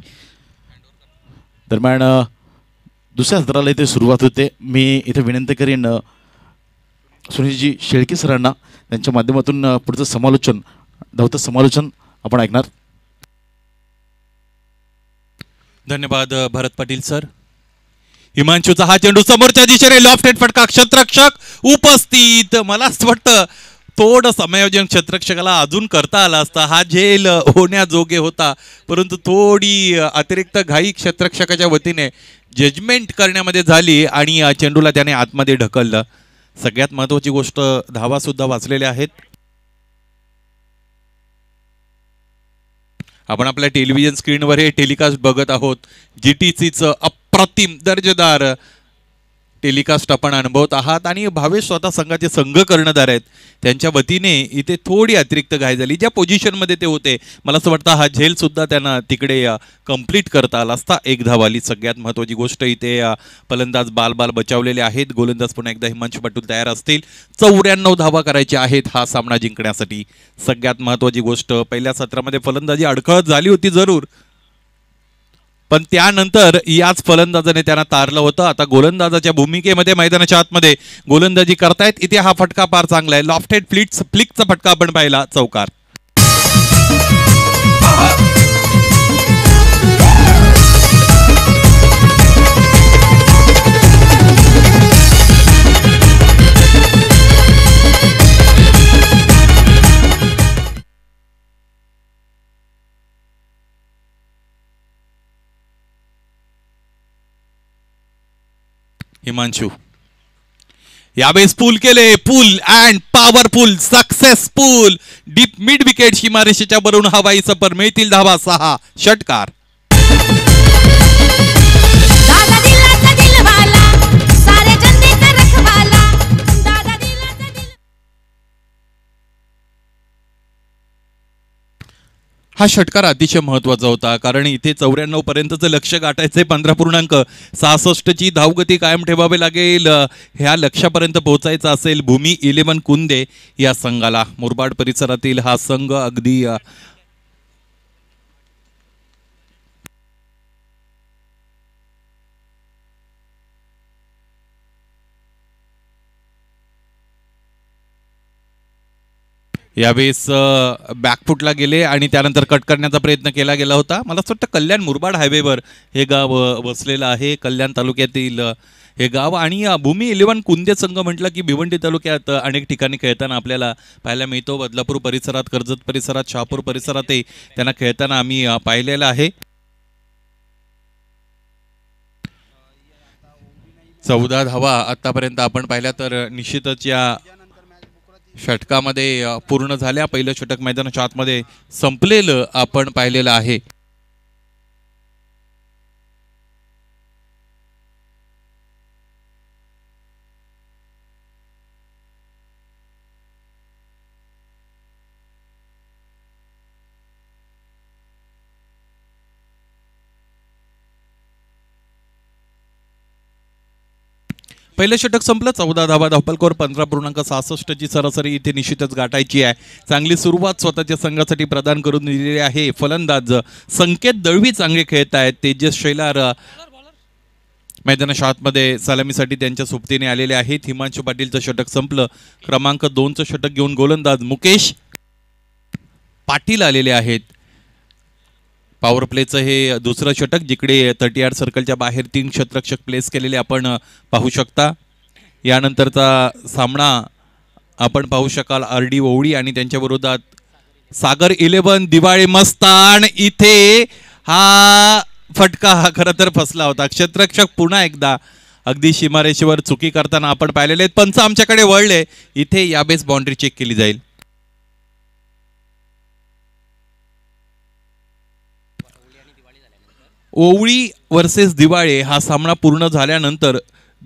दरम्यान दुसऱ्या सत्राला इथे सुरुवात होते मी इथे विनंती करीन सुनीलजी शेळके सरांना त्यांच्या माध्यमातून पुढचं समालोचन धावतं समालोचन आपण ऐकणार धन्यवाद भरत पाटील सर हिमांशूचा हा चेंडू समोरच्या दिशेने लॉफ्ट हेड फटका क्षेत्रक्षक उपस्थित मला असं वाटतं थोडं समायोजन क्षेत्रक्षकाला अजून करता आला असता हा झेल होण्याजोगे होता परंतु थोडी अतिरिक्त घाई क्षेत्रक्षकाच्या वतीने जजमेंट करण्यामध्ये झाली आणि चेंडूला त्याने आतमध्ये ढकललं सगळ्यात महत्वाची गोष्ट धावासुद्धा वाचलेल्या आहेत आपण आपल्या टेलिव्हिजन स्क्रीनवर हे टेलिकास्ट बघत आहोत जी टी सीचं अप अप्रतिम दर्जेदार टेलिकास्ट आपण अनुभवत आहात आणि भावेश स्वतः संघाचे संघ कर्णधार आहेत त्यांच्या वतीने इथे थोडी अतिरिक्त घाय झाली ज्या पोझिशनमध्ये ते होते मला असं वाटतं हा झेलसुद्धा त्यांना तिकडे कंप्लीट करता आला असता एक धावाली सगळ्यात महत्त्वाची गोष्ट इथे फलंदाज बालबाल बचावलेले आहेत गोलंदाज पुन्हा एकदा हिमांश पाटील तयार असतील चौऱ्याण्णव धावा करायचे आहेत हा सामना जिंकण्यासाठी सगळ्यात महत्त्वाची गोष्ट पहिल्या सत्रामध्ये फलंदाजी अडखळत झाली होती जरूर पण त्यानंतर याच फलंदाजाने त्यांना तारलं होतं आता गोलंदाजाच्या भूमिकेमध्ये मैदानाच्या आतमध्ये गोलंदाजी करतायत इथे हा फटका फार चांगला आहे लॉफ्टेड फ्लिट्स फ्लिकचा फटका आपण पाहिला चौकार हिमांशू यावेळेस पूल केले pull and powerful successful deep mid wicket सीमारेषेच्या बरून हवाई पर मिळतील धावा सहा षटकार हा षटकार अतिशय महत्वाचा होता कारण इथे चौऱ्याण्णव पर्यंतचं लक्ष गाठायचं पंधरा पूर्णांक ची धावगती कायम ठेवावी लागेल ह्या लक्षापर्यंत पोहोचायचं असेल भूमी इलेवन कुंदे या संघाला मुरबाड परिसरातील हा संघ अगदी यावेळेस बॅकफुटला गेले आणि त्यानंतर कट करण्याचा प्रयत्न केला गेला होता मला असं वाटतं कल्याण मुरबाड हायवेवर हे गाव वसलेलं आहे कल्याण तालुक्यातील हे गाव आणि भूमी इलेव्हन कुंदे संघ म्हटलं की भिवंडी तालुक्यात अनेक ठिकाणी खेळताना आपल्याला पाहायला मिळतो बदलापूर परिसरात कर्जत परिसरात शहापूर परिसरातही त्यांना खेळताना आम्ही पाहिलेलं आहे चौदा धावा आतापर्यंत आपण पाहिल्या तर निश्चितच या षटकामध्ये पूर्ण झाल्या पहिलं षटक मैदानाच्या आतमध्ये संपलेलं आपण पाहिलेलं आहे पहिलं षटक संपलं चौदा धावा धावपलकोर पंधरा पूर्णांक जी सरासरी इथे निश्चितच गाठायची आहे चांगली सुरुवात स्वतःच्या संघासाठी प्रदान करून दिलेली आहे फलंदाज संकेत दळवी चांगले खेळत आहेत तेजस शैलार मैदान मध्ये सलामीसाठी त्यांच्या सोबतीने आलेले आहेत हिमांशू पाटीलचं षटक संपलं क्रमांक दोनचं षटक घेऊन गोलंदाज मुकेश पाटील आलेले आहेत पॉवर प्लेचं हे दुसरं षटक जिकडे थर्टी सर्कलच्या बाहेर तीन क्षत्रक्षक प्लेस केलेले आपण पाहू शकता यानंतरचा सामना आपण पाहू शकाल आर डी ओवळी आणि त्यांच्या विरोधात सागर इलेवन दिवाळी मस्तान इथे हा फटका हा खरं तर फसला होता क्षेत्रक्षक पुन्हा एकदा अगदी सीमारेषेवर चुकी करताना आपण पाहिलेले आहेत पंच आमच्याकडे वळले इथे या बेस बाउंड्री चेक केली जाईल ओवळी वर्सेस दिवाळे हा सामना पूर्ण झाल्यानंतर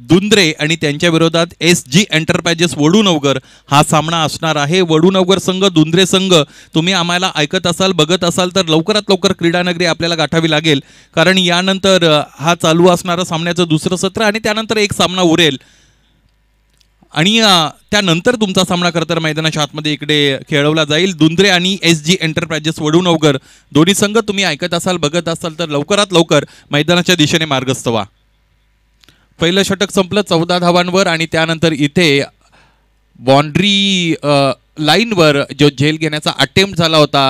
दुंद्रे आणि त्यांच्या विरोधात एस जी एंटरप्राइजेस वडूनवगर हा सामना असणार आहे वडूनवगर संघ दुंद्रे संघ तुम्ही आम्हाला ऐकत असाल बघत असाल तर लवकरात लवकर क्रीडानगरी आपल्याला गाठावी लागेल कारण यानंतर हा चालू असणारा सामन्याचं दुसरं सत्र आणि त्यानंतर एक सामना उरेल आणि त्यानंतर तुमचा सामना खरंतर मैदानाच्या आतमध्ये इकडे खेळवला जाईल दुंद्रे आणि एस जी एंटरप्राइजेस वडू नवकर दोन्ही संघ तुम्ही ऐकत असाल बघत असाल तर लवकरात लवकर मैदानाच्या दिशेने मार्गस्थ व्हा पहिलं षटक संपलं चौदा धावांवर आणि त्यानंतर इथे बाँड्री लाईनवर जो झेल घेण्याचा अटेम्प्ट झाला होता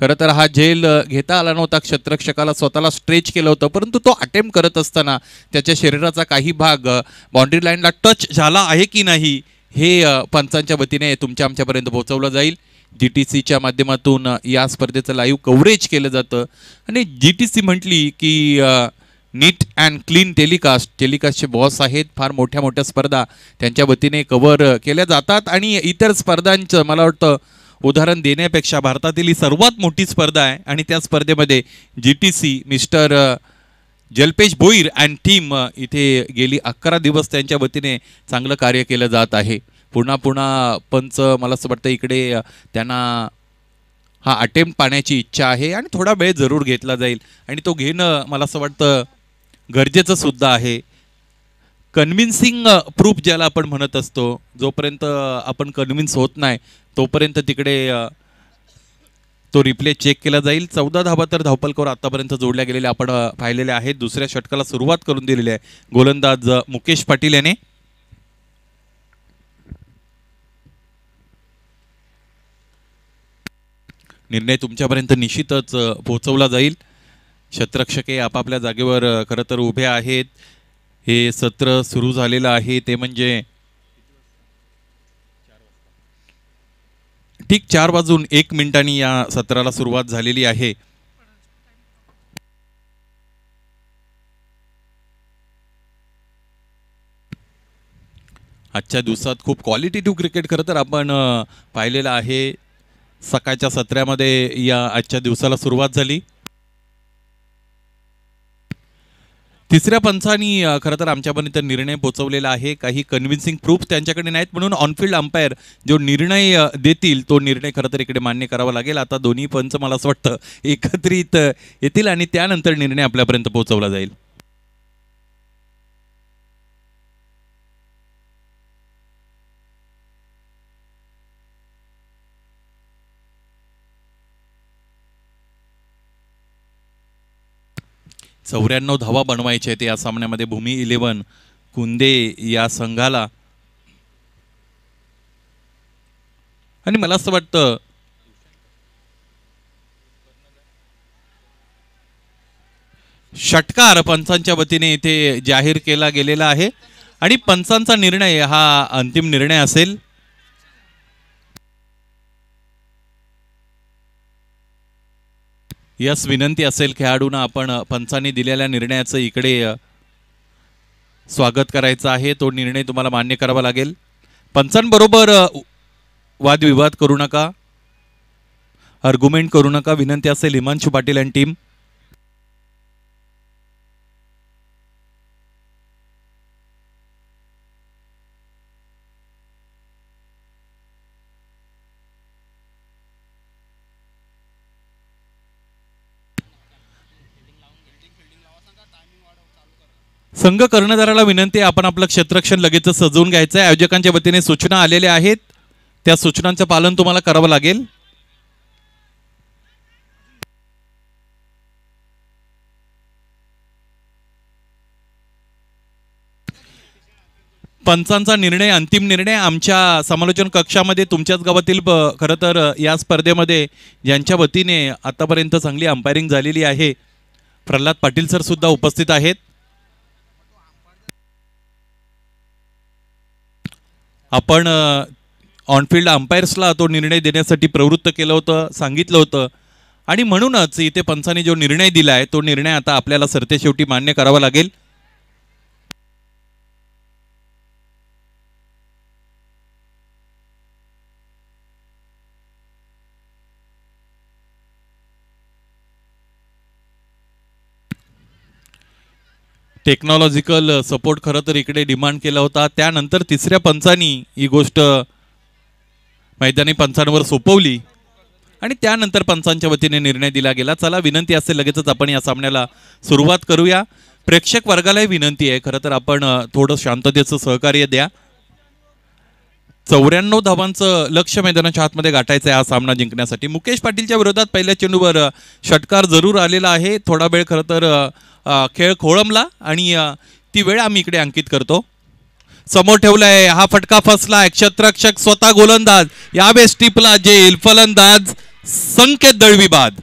खरं तर हा झेल घेता आला नव्हता क्षेत्रक्षकाला स्वतःला स्ट्रेच केलं होतं परंतु तो अटेम्प्ट करत असताना त्याच्या शरीराचा काही भाग बाउंड्री लाईनला टच झाला आहे की नाही हे पंचांच्या वतीने तुमच्या आमच्यापर्यंत पोहोचवलं जाईल जी टी सीच्या माध्यमातून या स्पर्धेचं लाईव्ह कव्हरेज केलं जातं आणि जी टी सी म्हटली की नीट अँड क्लीन टेलिकास्ट टेलिकास्टचे बॉस आहेत फार मोठ्या मोठ्या स्पर्धा त्यांच्या वतीने कव्हर केल्या जातात आणि इतर स्पर्धांचं मला वाटतं उदाहरण देण्यापेक्षा भारतातील ही सर्वात मोठी स्पर्धा आहे आणि त्या स्पर्धेमध्ये G T C mister Jalpesh Bhoir and team इथे गेली अकरा दिवस त्यांच्या वतीने चांगलं कार्य केलं जात आहे पुन्हा पुन्हा पंच मला असं वाटतं इकडे त्यांना हा अटेम्प्ट पाण्याची इच्छा आहे आणि थोडा वेळ जरूर घेतला जाईल आणि तो घेणं मला असं वाटतं गरजेचं सुद्धा आहे कन्व्हिन्सिंग प्रूफ ज्याला आपण म्हणत असतो जोपर्यंत आपण कन्व्हिन्स होत नाही तोपर्यंत तिकडे तो रिप्ले चेक केला जाईल चौदा धावा तर धावपलकोर आतापर्यंत जोडल्या गेलेल्या आपण पाहिलेल्या आहेत दुसऱ्या षटकाला सुरुवात करून दिलेली आहे गोलंदाज मुकेश पाटील याने निर्णय तुमच्यापर्यंत निश्चितच पोहोचवला जाईल शतरक्षके आपापल्या जागेवर खरं तर उभे आहेत हे सत्र सुरू झालेलं आहे ते म्हणजे ठीक चार वाजून एक मिनिटांनी या सत्राला सुरुवात झालेली आहे आजच्या दिवसात खूप टू क्रिकेट खरं तर आपण पाहिलेलं आहे सकाळच्या सत्रामध्ये या आजच्या दिवसाला सुरुवात झाली तिसऱ्या पंचानी खरं तर आमच्यापर्यंत निर्णय पोचवलेला आहे काही कन्व्हिन्सिंग प्रूफ त्यांच्याकडे नाहीत म्हणून ऑनफिल्ड अंपायर जो निर्णय देतील तो निर्णय खरं तर इकडे मान्य करावा लागेल आता दोन्ही पंच मला असं वाटतं एकत्रित येतील आणि त्यानंतर निर्णय आपल्यापर्यंत पोहोचवला जाईल चौऱ्याण्णव धावा बनवायचे आहेत या सामन्यामध्ये भूमी इलेवन कुंदे या संघाला आणि मला असं वाटतं षटकार पंचांच्या वतीने इथे जाहीर केला गेलेला आहे आणि पंचांचा निर्णय हा अंतिम निर्णय असेल यस विनंती असेल खेळाडूंना आपण पंचांनी दिलेल्या निर्णयाचं इकडे स्वागत करायचं आहे तो निर्णय तुम्हाला मान्य करावा लागेल पंचांबरोबर वादविवाद करू नका आर्ग्युमेंट करू नका विनंती असेल हिमांशू पाटील आणि टीम संघ कर्णधाराला विनंती आपण आपलं क्षेत्रक्षण लगेच सजवून घ्यायचं आहे आयोजकांच्या वतीने सूचना आलेल्या आहेत त्या सूचनांचं पालन तुम्हाला करावं लागेल पंचांचा निर्णय अंतिम निर्णय आमच्या समालोचन कक्षामध्ये तुमच्याच गावातील खरं तर या स्पर्धेमध्ये ज्यांच्या वतीने आतापर्यंत चांगली अंपायरिंग झालेली आहे प्रल्हाद पाटील सर सुद्धा उपस्थित आहेत आपण ऑनफिल्ड अंपायर्सला तो निर्णय देण्यासाठी प्रवृत्त केलं होतं सांगितलं होतं आणि म्हणूनच इथे पंचाने जो निर्णय दिला आहे तो निर्णय आता आपल्याला सरतेशेवटी मान्य करावा लागेल टेक्नॉलॉजिकल सपोर्ट uh, खरं तर इकडे डिमांड केला होता त्यानंतर तिसऱ्या पंचानी ही गोष्ट मैदानी पंचांवर सोपवली आणि त्यानंतर पंचांच्या वतीने निर्णय दिला गेला चला विनंती असते लगेचच आपण या सामन्याला सुरुवात करूया प्रेक्षक वर्गालाही विनंती आहे खरं तर आपण uh, थोडं शांततेचं सहकार्य द्या चौऱ्याण्णव धावांचं लक्ष मैदानाच्या आतमध्ये गाठायचं आहे हा सामना जिंकण्यासाठी मुकेश पाटीलच्या विरोधात पहिल्या चेंडूवर षटकार जरूर आलेला आहे थोडा वेळ खरं तर खेळ खोळंबला आणि ती वेळ आम्ही इकडे अंकित करतो समोर ठेवलाय हा फटका फसला क्षत्रक्षक स्वतः गोलंदाज यावेळेस बेस्टीपला जेल फलंदाज संकेत बाद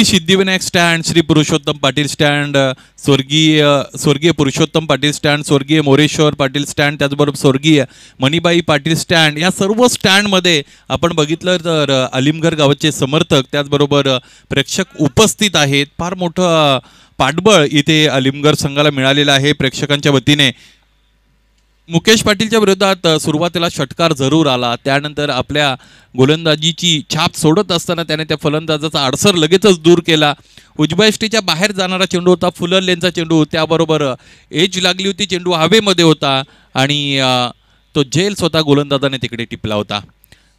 श्री सिद्धिविनायक स्टँड श्री पुरुषोत्तम पाटील स्टँड स्वर्गीय स्वर्गीय पुरुषोत्तम पाटील स्टँड स्वर्गीय मोरेश्वर पाटील स्टँड त्याचबरोबर स्वर्गीय मणिबाई पाटील स्टँड या सर्व स्टँडमध्ये आपण बघितलं तर अलिमगर गावाचे समर्थक त्याचबरोबर प्रेक्षक उपस्थित आहेत फार मोठं पाठबळ इथे अलिमगर संघाला मिळालेलं आहे प्रेक्षकांच्या वतीने मुकेश पाटीलच्या विरोधात सुरुवातीला षटकार जरूर आला त्यानंतर आपल्या गोलंदाजीची छाप सोडत असताना त्याने त्या फलंदाजाचा अडसर लगेचच दूर केला उजबयष्टीच्या बाहेर जाणारा चेंडू होता फुलर लेनचा चेंडू त्याबरोबर एज लागली होती चेंडू हवेमध्ये होता आणि तो जेल स्वतः गोलंदाजाने तिकडे टिपला होता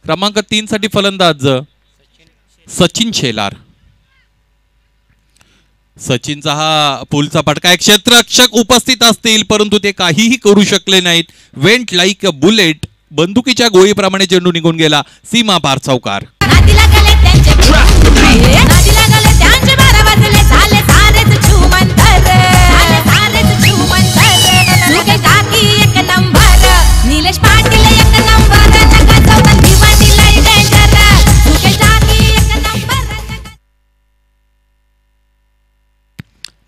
क्रमांक तीनसाठी फलंदाज सचिन शेलार सचिनचा हा पुलचा फटका एक क्षेत्ररक्षक उपस्थित असतील परंतु ते काहीही करू शकले नाहीत वेंट लाईक अ बुलेट बंदुकीच्या गोळीप्रमाणे चेंडू निघून गेला सीमा पार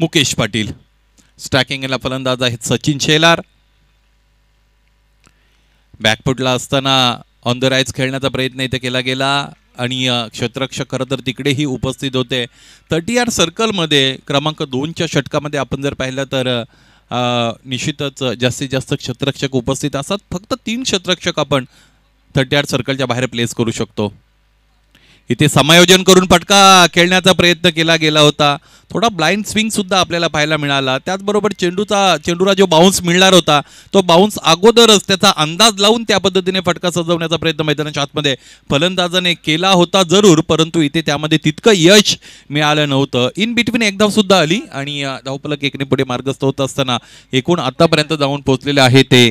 मुकेश पाटील स्ट्रॅकिंगला फलंदाज आहेत सचिन शेलार बॅकफुटला असताना ऑन द राईज खेळण्याचा प्रयत्न इथे केला गेला आणि क्षेत्ररक्षक खरं तर तिकडेही उपस्थित होते थर्टी आर सर्कलमध्ये क्रमांक दोनच्या षटकामध्ये आपण जर पाहिलं तर निश्चितच जास्तीत जास्त क्षेत्ररक्षक उपस्थित असतात फक्त तीन क्षेत्ररक्षक आपण थर्टी आर सर्कलच्या बाहेर प्लेस करू शकतो इथे समायोजन करून फटका खेळण्याचा प्रयत्न केला गेला होता थोडा ब्लाइंड स्विंग सुद्धा आपल्याला पाहायला मिळाला त्याचबरोबर चेंडूचा चेंडूला जो बाउन्स मिळणार होता तो बाउन्स अगोदरच त्याचा अंदाज लावून त्या पद्धतीने फटका सजवण्याचा प्रयत्न मैदानाच्या आतमध्ये फलंदाजाने केला होता जरूर परंतु इथे त्यामध्ये तितकं यश मिळालं नव्हतं इन बिटवीन एकदा सुद्धा आली आणि धावपलक एकने पुढे मार्गस्थ होत असताना एकूण आतापर्यंत जाऊन पोहोचलेले आहे ते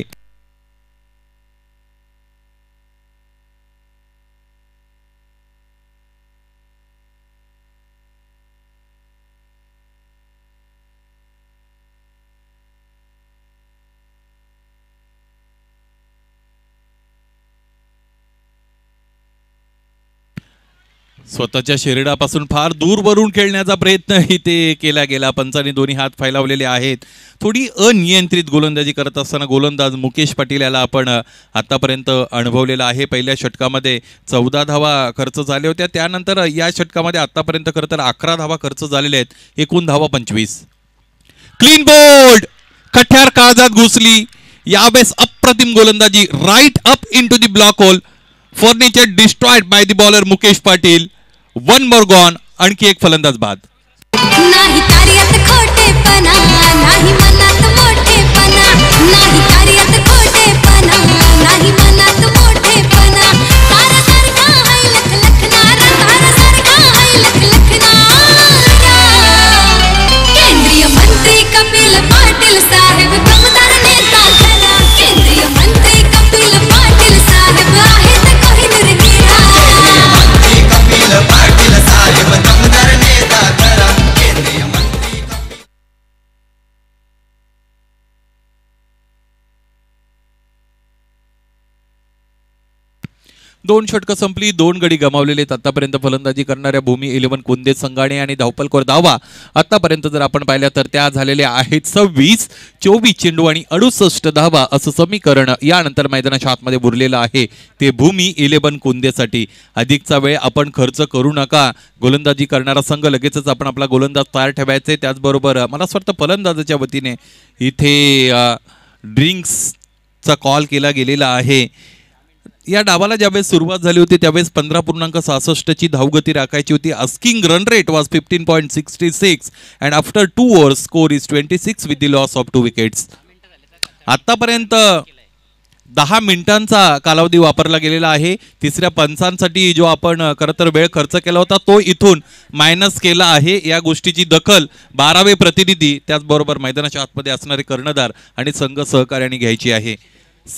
स्वतःच्या शरीरापासून फार दूर वरून खेळण्याचा प्रयत्न इथे केला गेला पंचाने दोन्ही हात फैलावलेले आहेत थोडी अनियंत्रित गोलंदाजी करत असताना गोलंदाज मुकेश पाटील याला आपण आतापर्यंत अनुभवलेला आहे पहिल्या षटकामध्ये चौदा धावा खर्च झाले होत्या त्यानंतर या षटकामध्ये आतापर्यंत खरं तर अकरा धावा खर्च झालेले आहेत एकूण धावा पंचवीस क्लीन बोल्ड कठ्यार काळजात घुसली यावेळेस अप्रतिम गोलंदाजी right up into the block hole furniture destroyed by the bowler Mukesh Patil one more gone आणखी एक फलंदाज बाद नाही तारियत खोटेपणा नाही मनात मोठेपणा नाही तारियत दोन षटकं संपली दोन गडी गमावलेले आहेत आतापर्यंत फलंदाजी करणाऱ्या भूमी इलेव्हन कुंदे संघाणे आणि धावपलकोर धावा आतापर्यंत जर आपण पाहिल्या तर त्या झालेल्या आहेत सव्वीस चोवीस चेंडू आणि अडुसष्ट धावा असं समीकरण यानंतर मैदानाच्या आतमध्ये बुरलेलं आहे ते भूमी इलेव्हन कुंदेसाठी अधिकचा वेळ आपण खर्च करू नका गोलंदाजी करणारा संघ लगेचच आपण आपला गोलंदाज तयार ठेवायचे त्याचबरोबर मला असं वाटतं फलंदाजाच्या वतीने इथे ड्रिंक्सचा कॉल केला गेलेला आहे या डावाला ज्यावेळेस सुरुवात झाली होती त्यावेळेस पंधरा पूर्णांक सहासष्टची धावगती राखायची होती asking run rate was fifteen point sixty six and after two overs score is twenty six with the loss of two wickets आत्तापर्यंत दहा मिनिटांचा कालावधी वापरला गेलेला आहे तिसऱ्या पंचांसाठी जो आपण खरंतर वेळ खर्च केला होता तो इथून मायनस केला आहे या गोष्टीची दखल बारावे प्रतिनिधी त्याचबरोबर मैदानाच्या आतमध्ये असणारे कर्णधार आणि संघ सहकार्याने घ्यायची आहे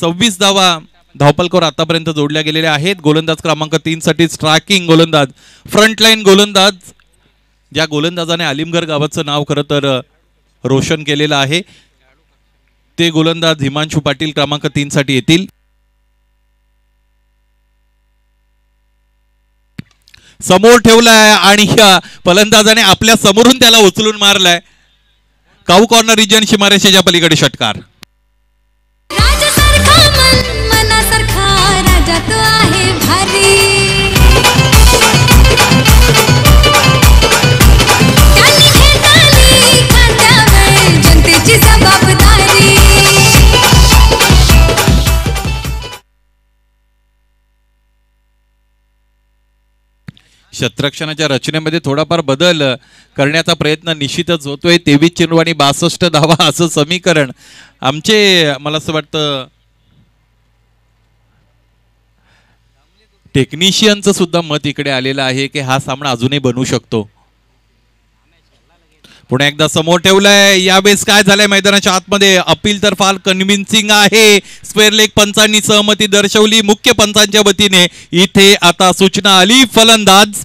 सव्वीस धावा धावपलकोर आतापर्यंत जोडल्या गेलेल्या आहेत गोलंदाज क्रमांक साठी स्ट्रायकिंग गोलंदाज फ्रंटलाईन गोलंदाज ज्या गोलंदाजाने आलिमगर गावाचं नाव खरं तर रोशन केलेलं आहे ते गोलंदाज हिमांशू पाटील क्रमांक साठी येतील समोर ठेवलाय आणि या फलंदाजाने आपल्या समोरून त्याला उचलून मारलाय काऊ कॉर्नर रिजन शिमारेशेच्या पलीकडे षटकार शत्रक्षणाच्या रचनेमध्ये थोडाफार बदल करण्याचा प्रयत्न निश्चितच होतोय तेवीस चेंडू आणि बासष्ट धावा असं समीकरण आमचे मला असं वाटतं टेक्निशियनचं सुद्धा मत इकडे आलेलं आहे की हा सामना अजूनही बनू शकतो पुन्हा एकदा समोर ठेवलंय यावेळेस काय झालंय मैदानाच्या आतमध्ये अपील तर फार कन्व्हिन्सिंग आहे स्क्वेअर लेग पंचांनी सहमती दर्शवली मुख्य पंचांच्या वतीने इथे आता सूचना आली फलंदाज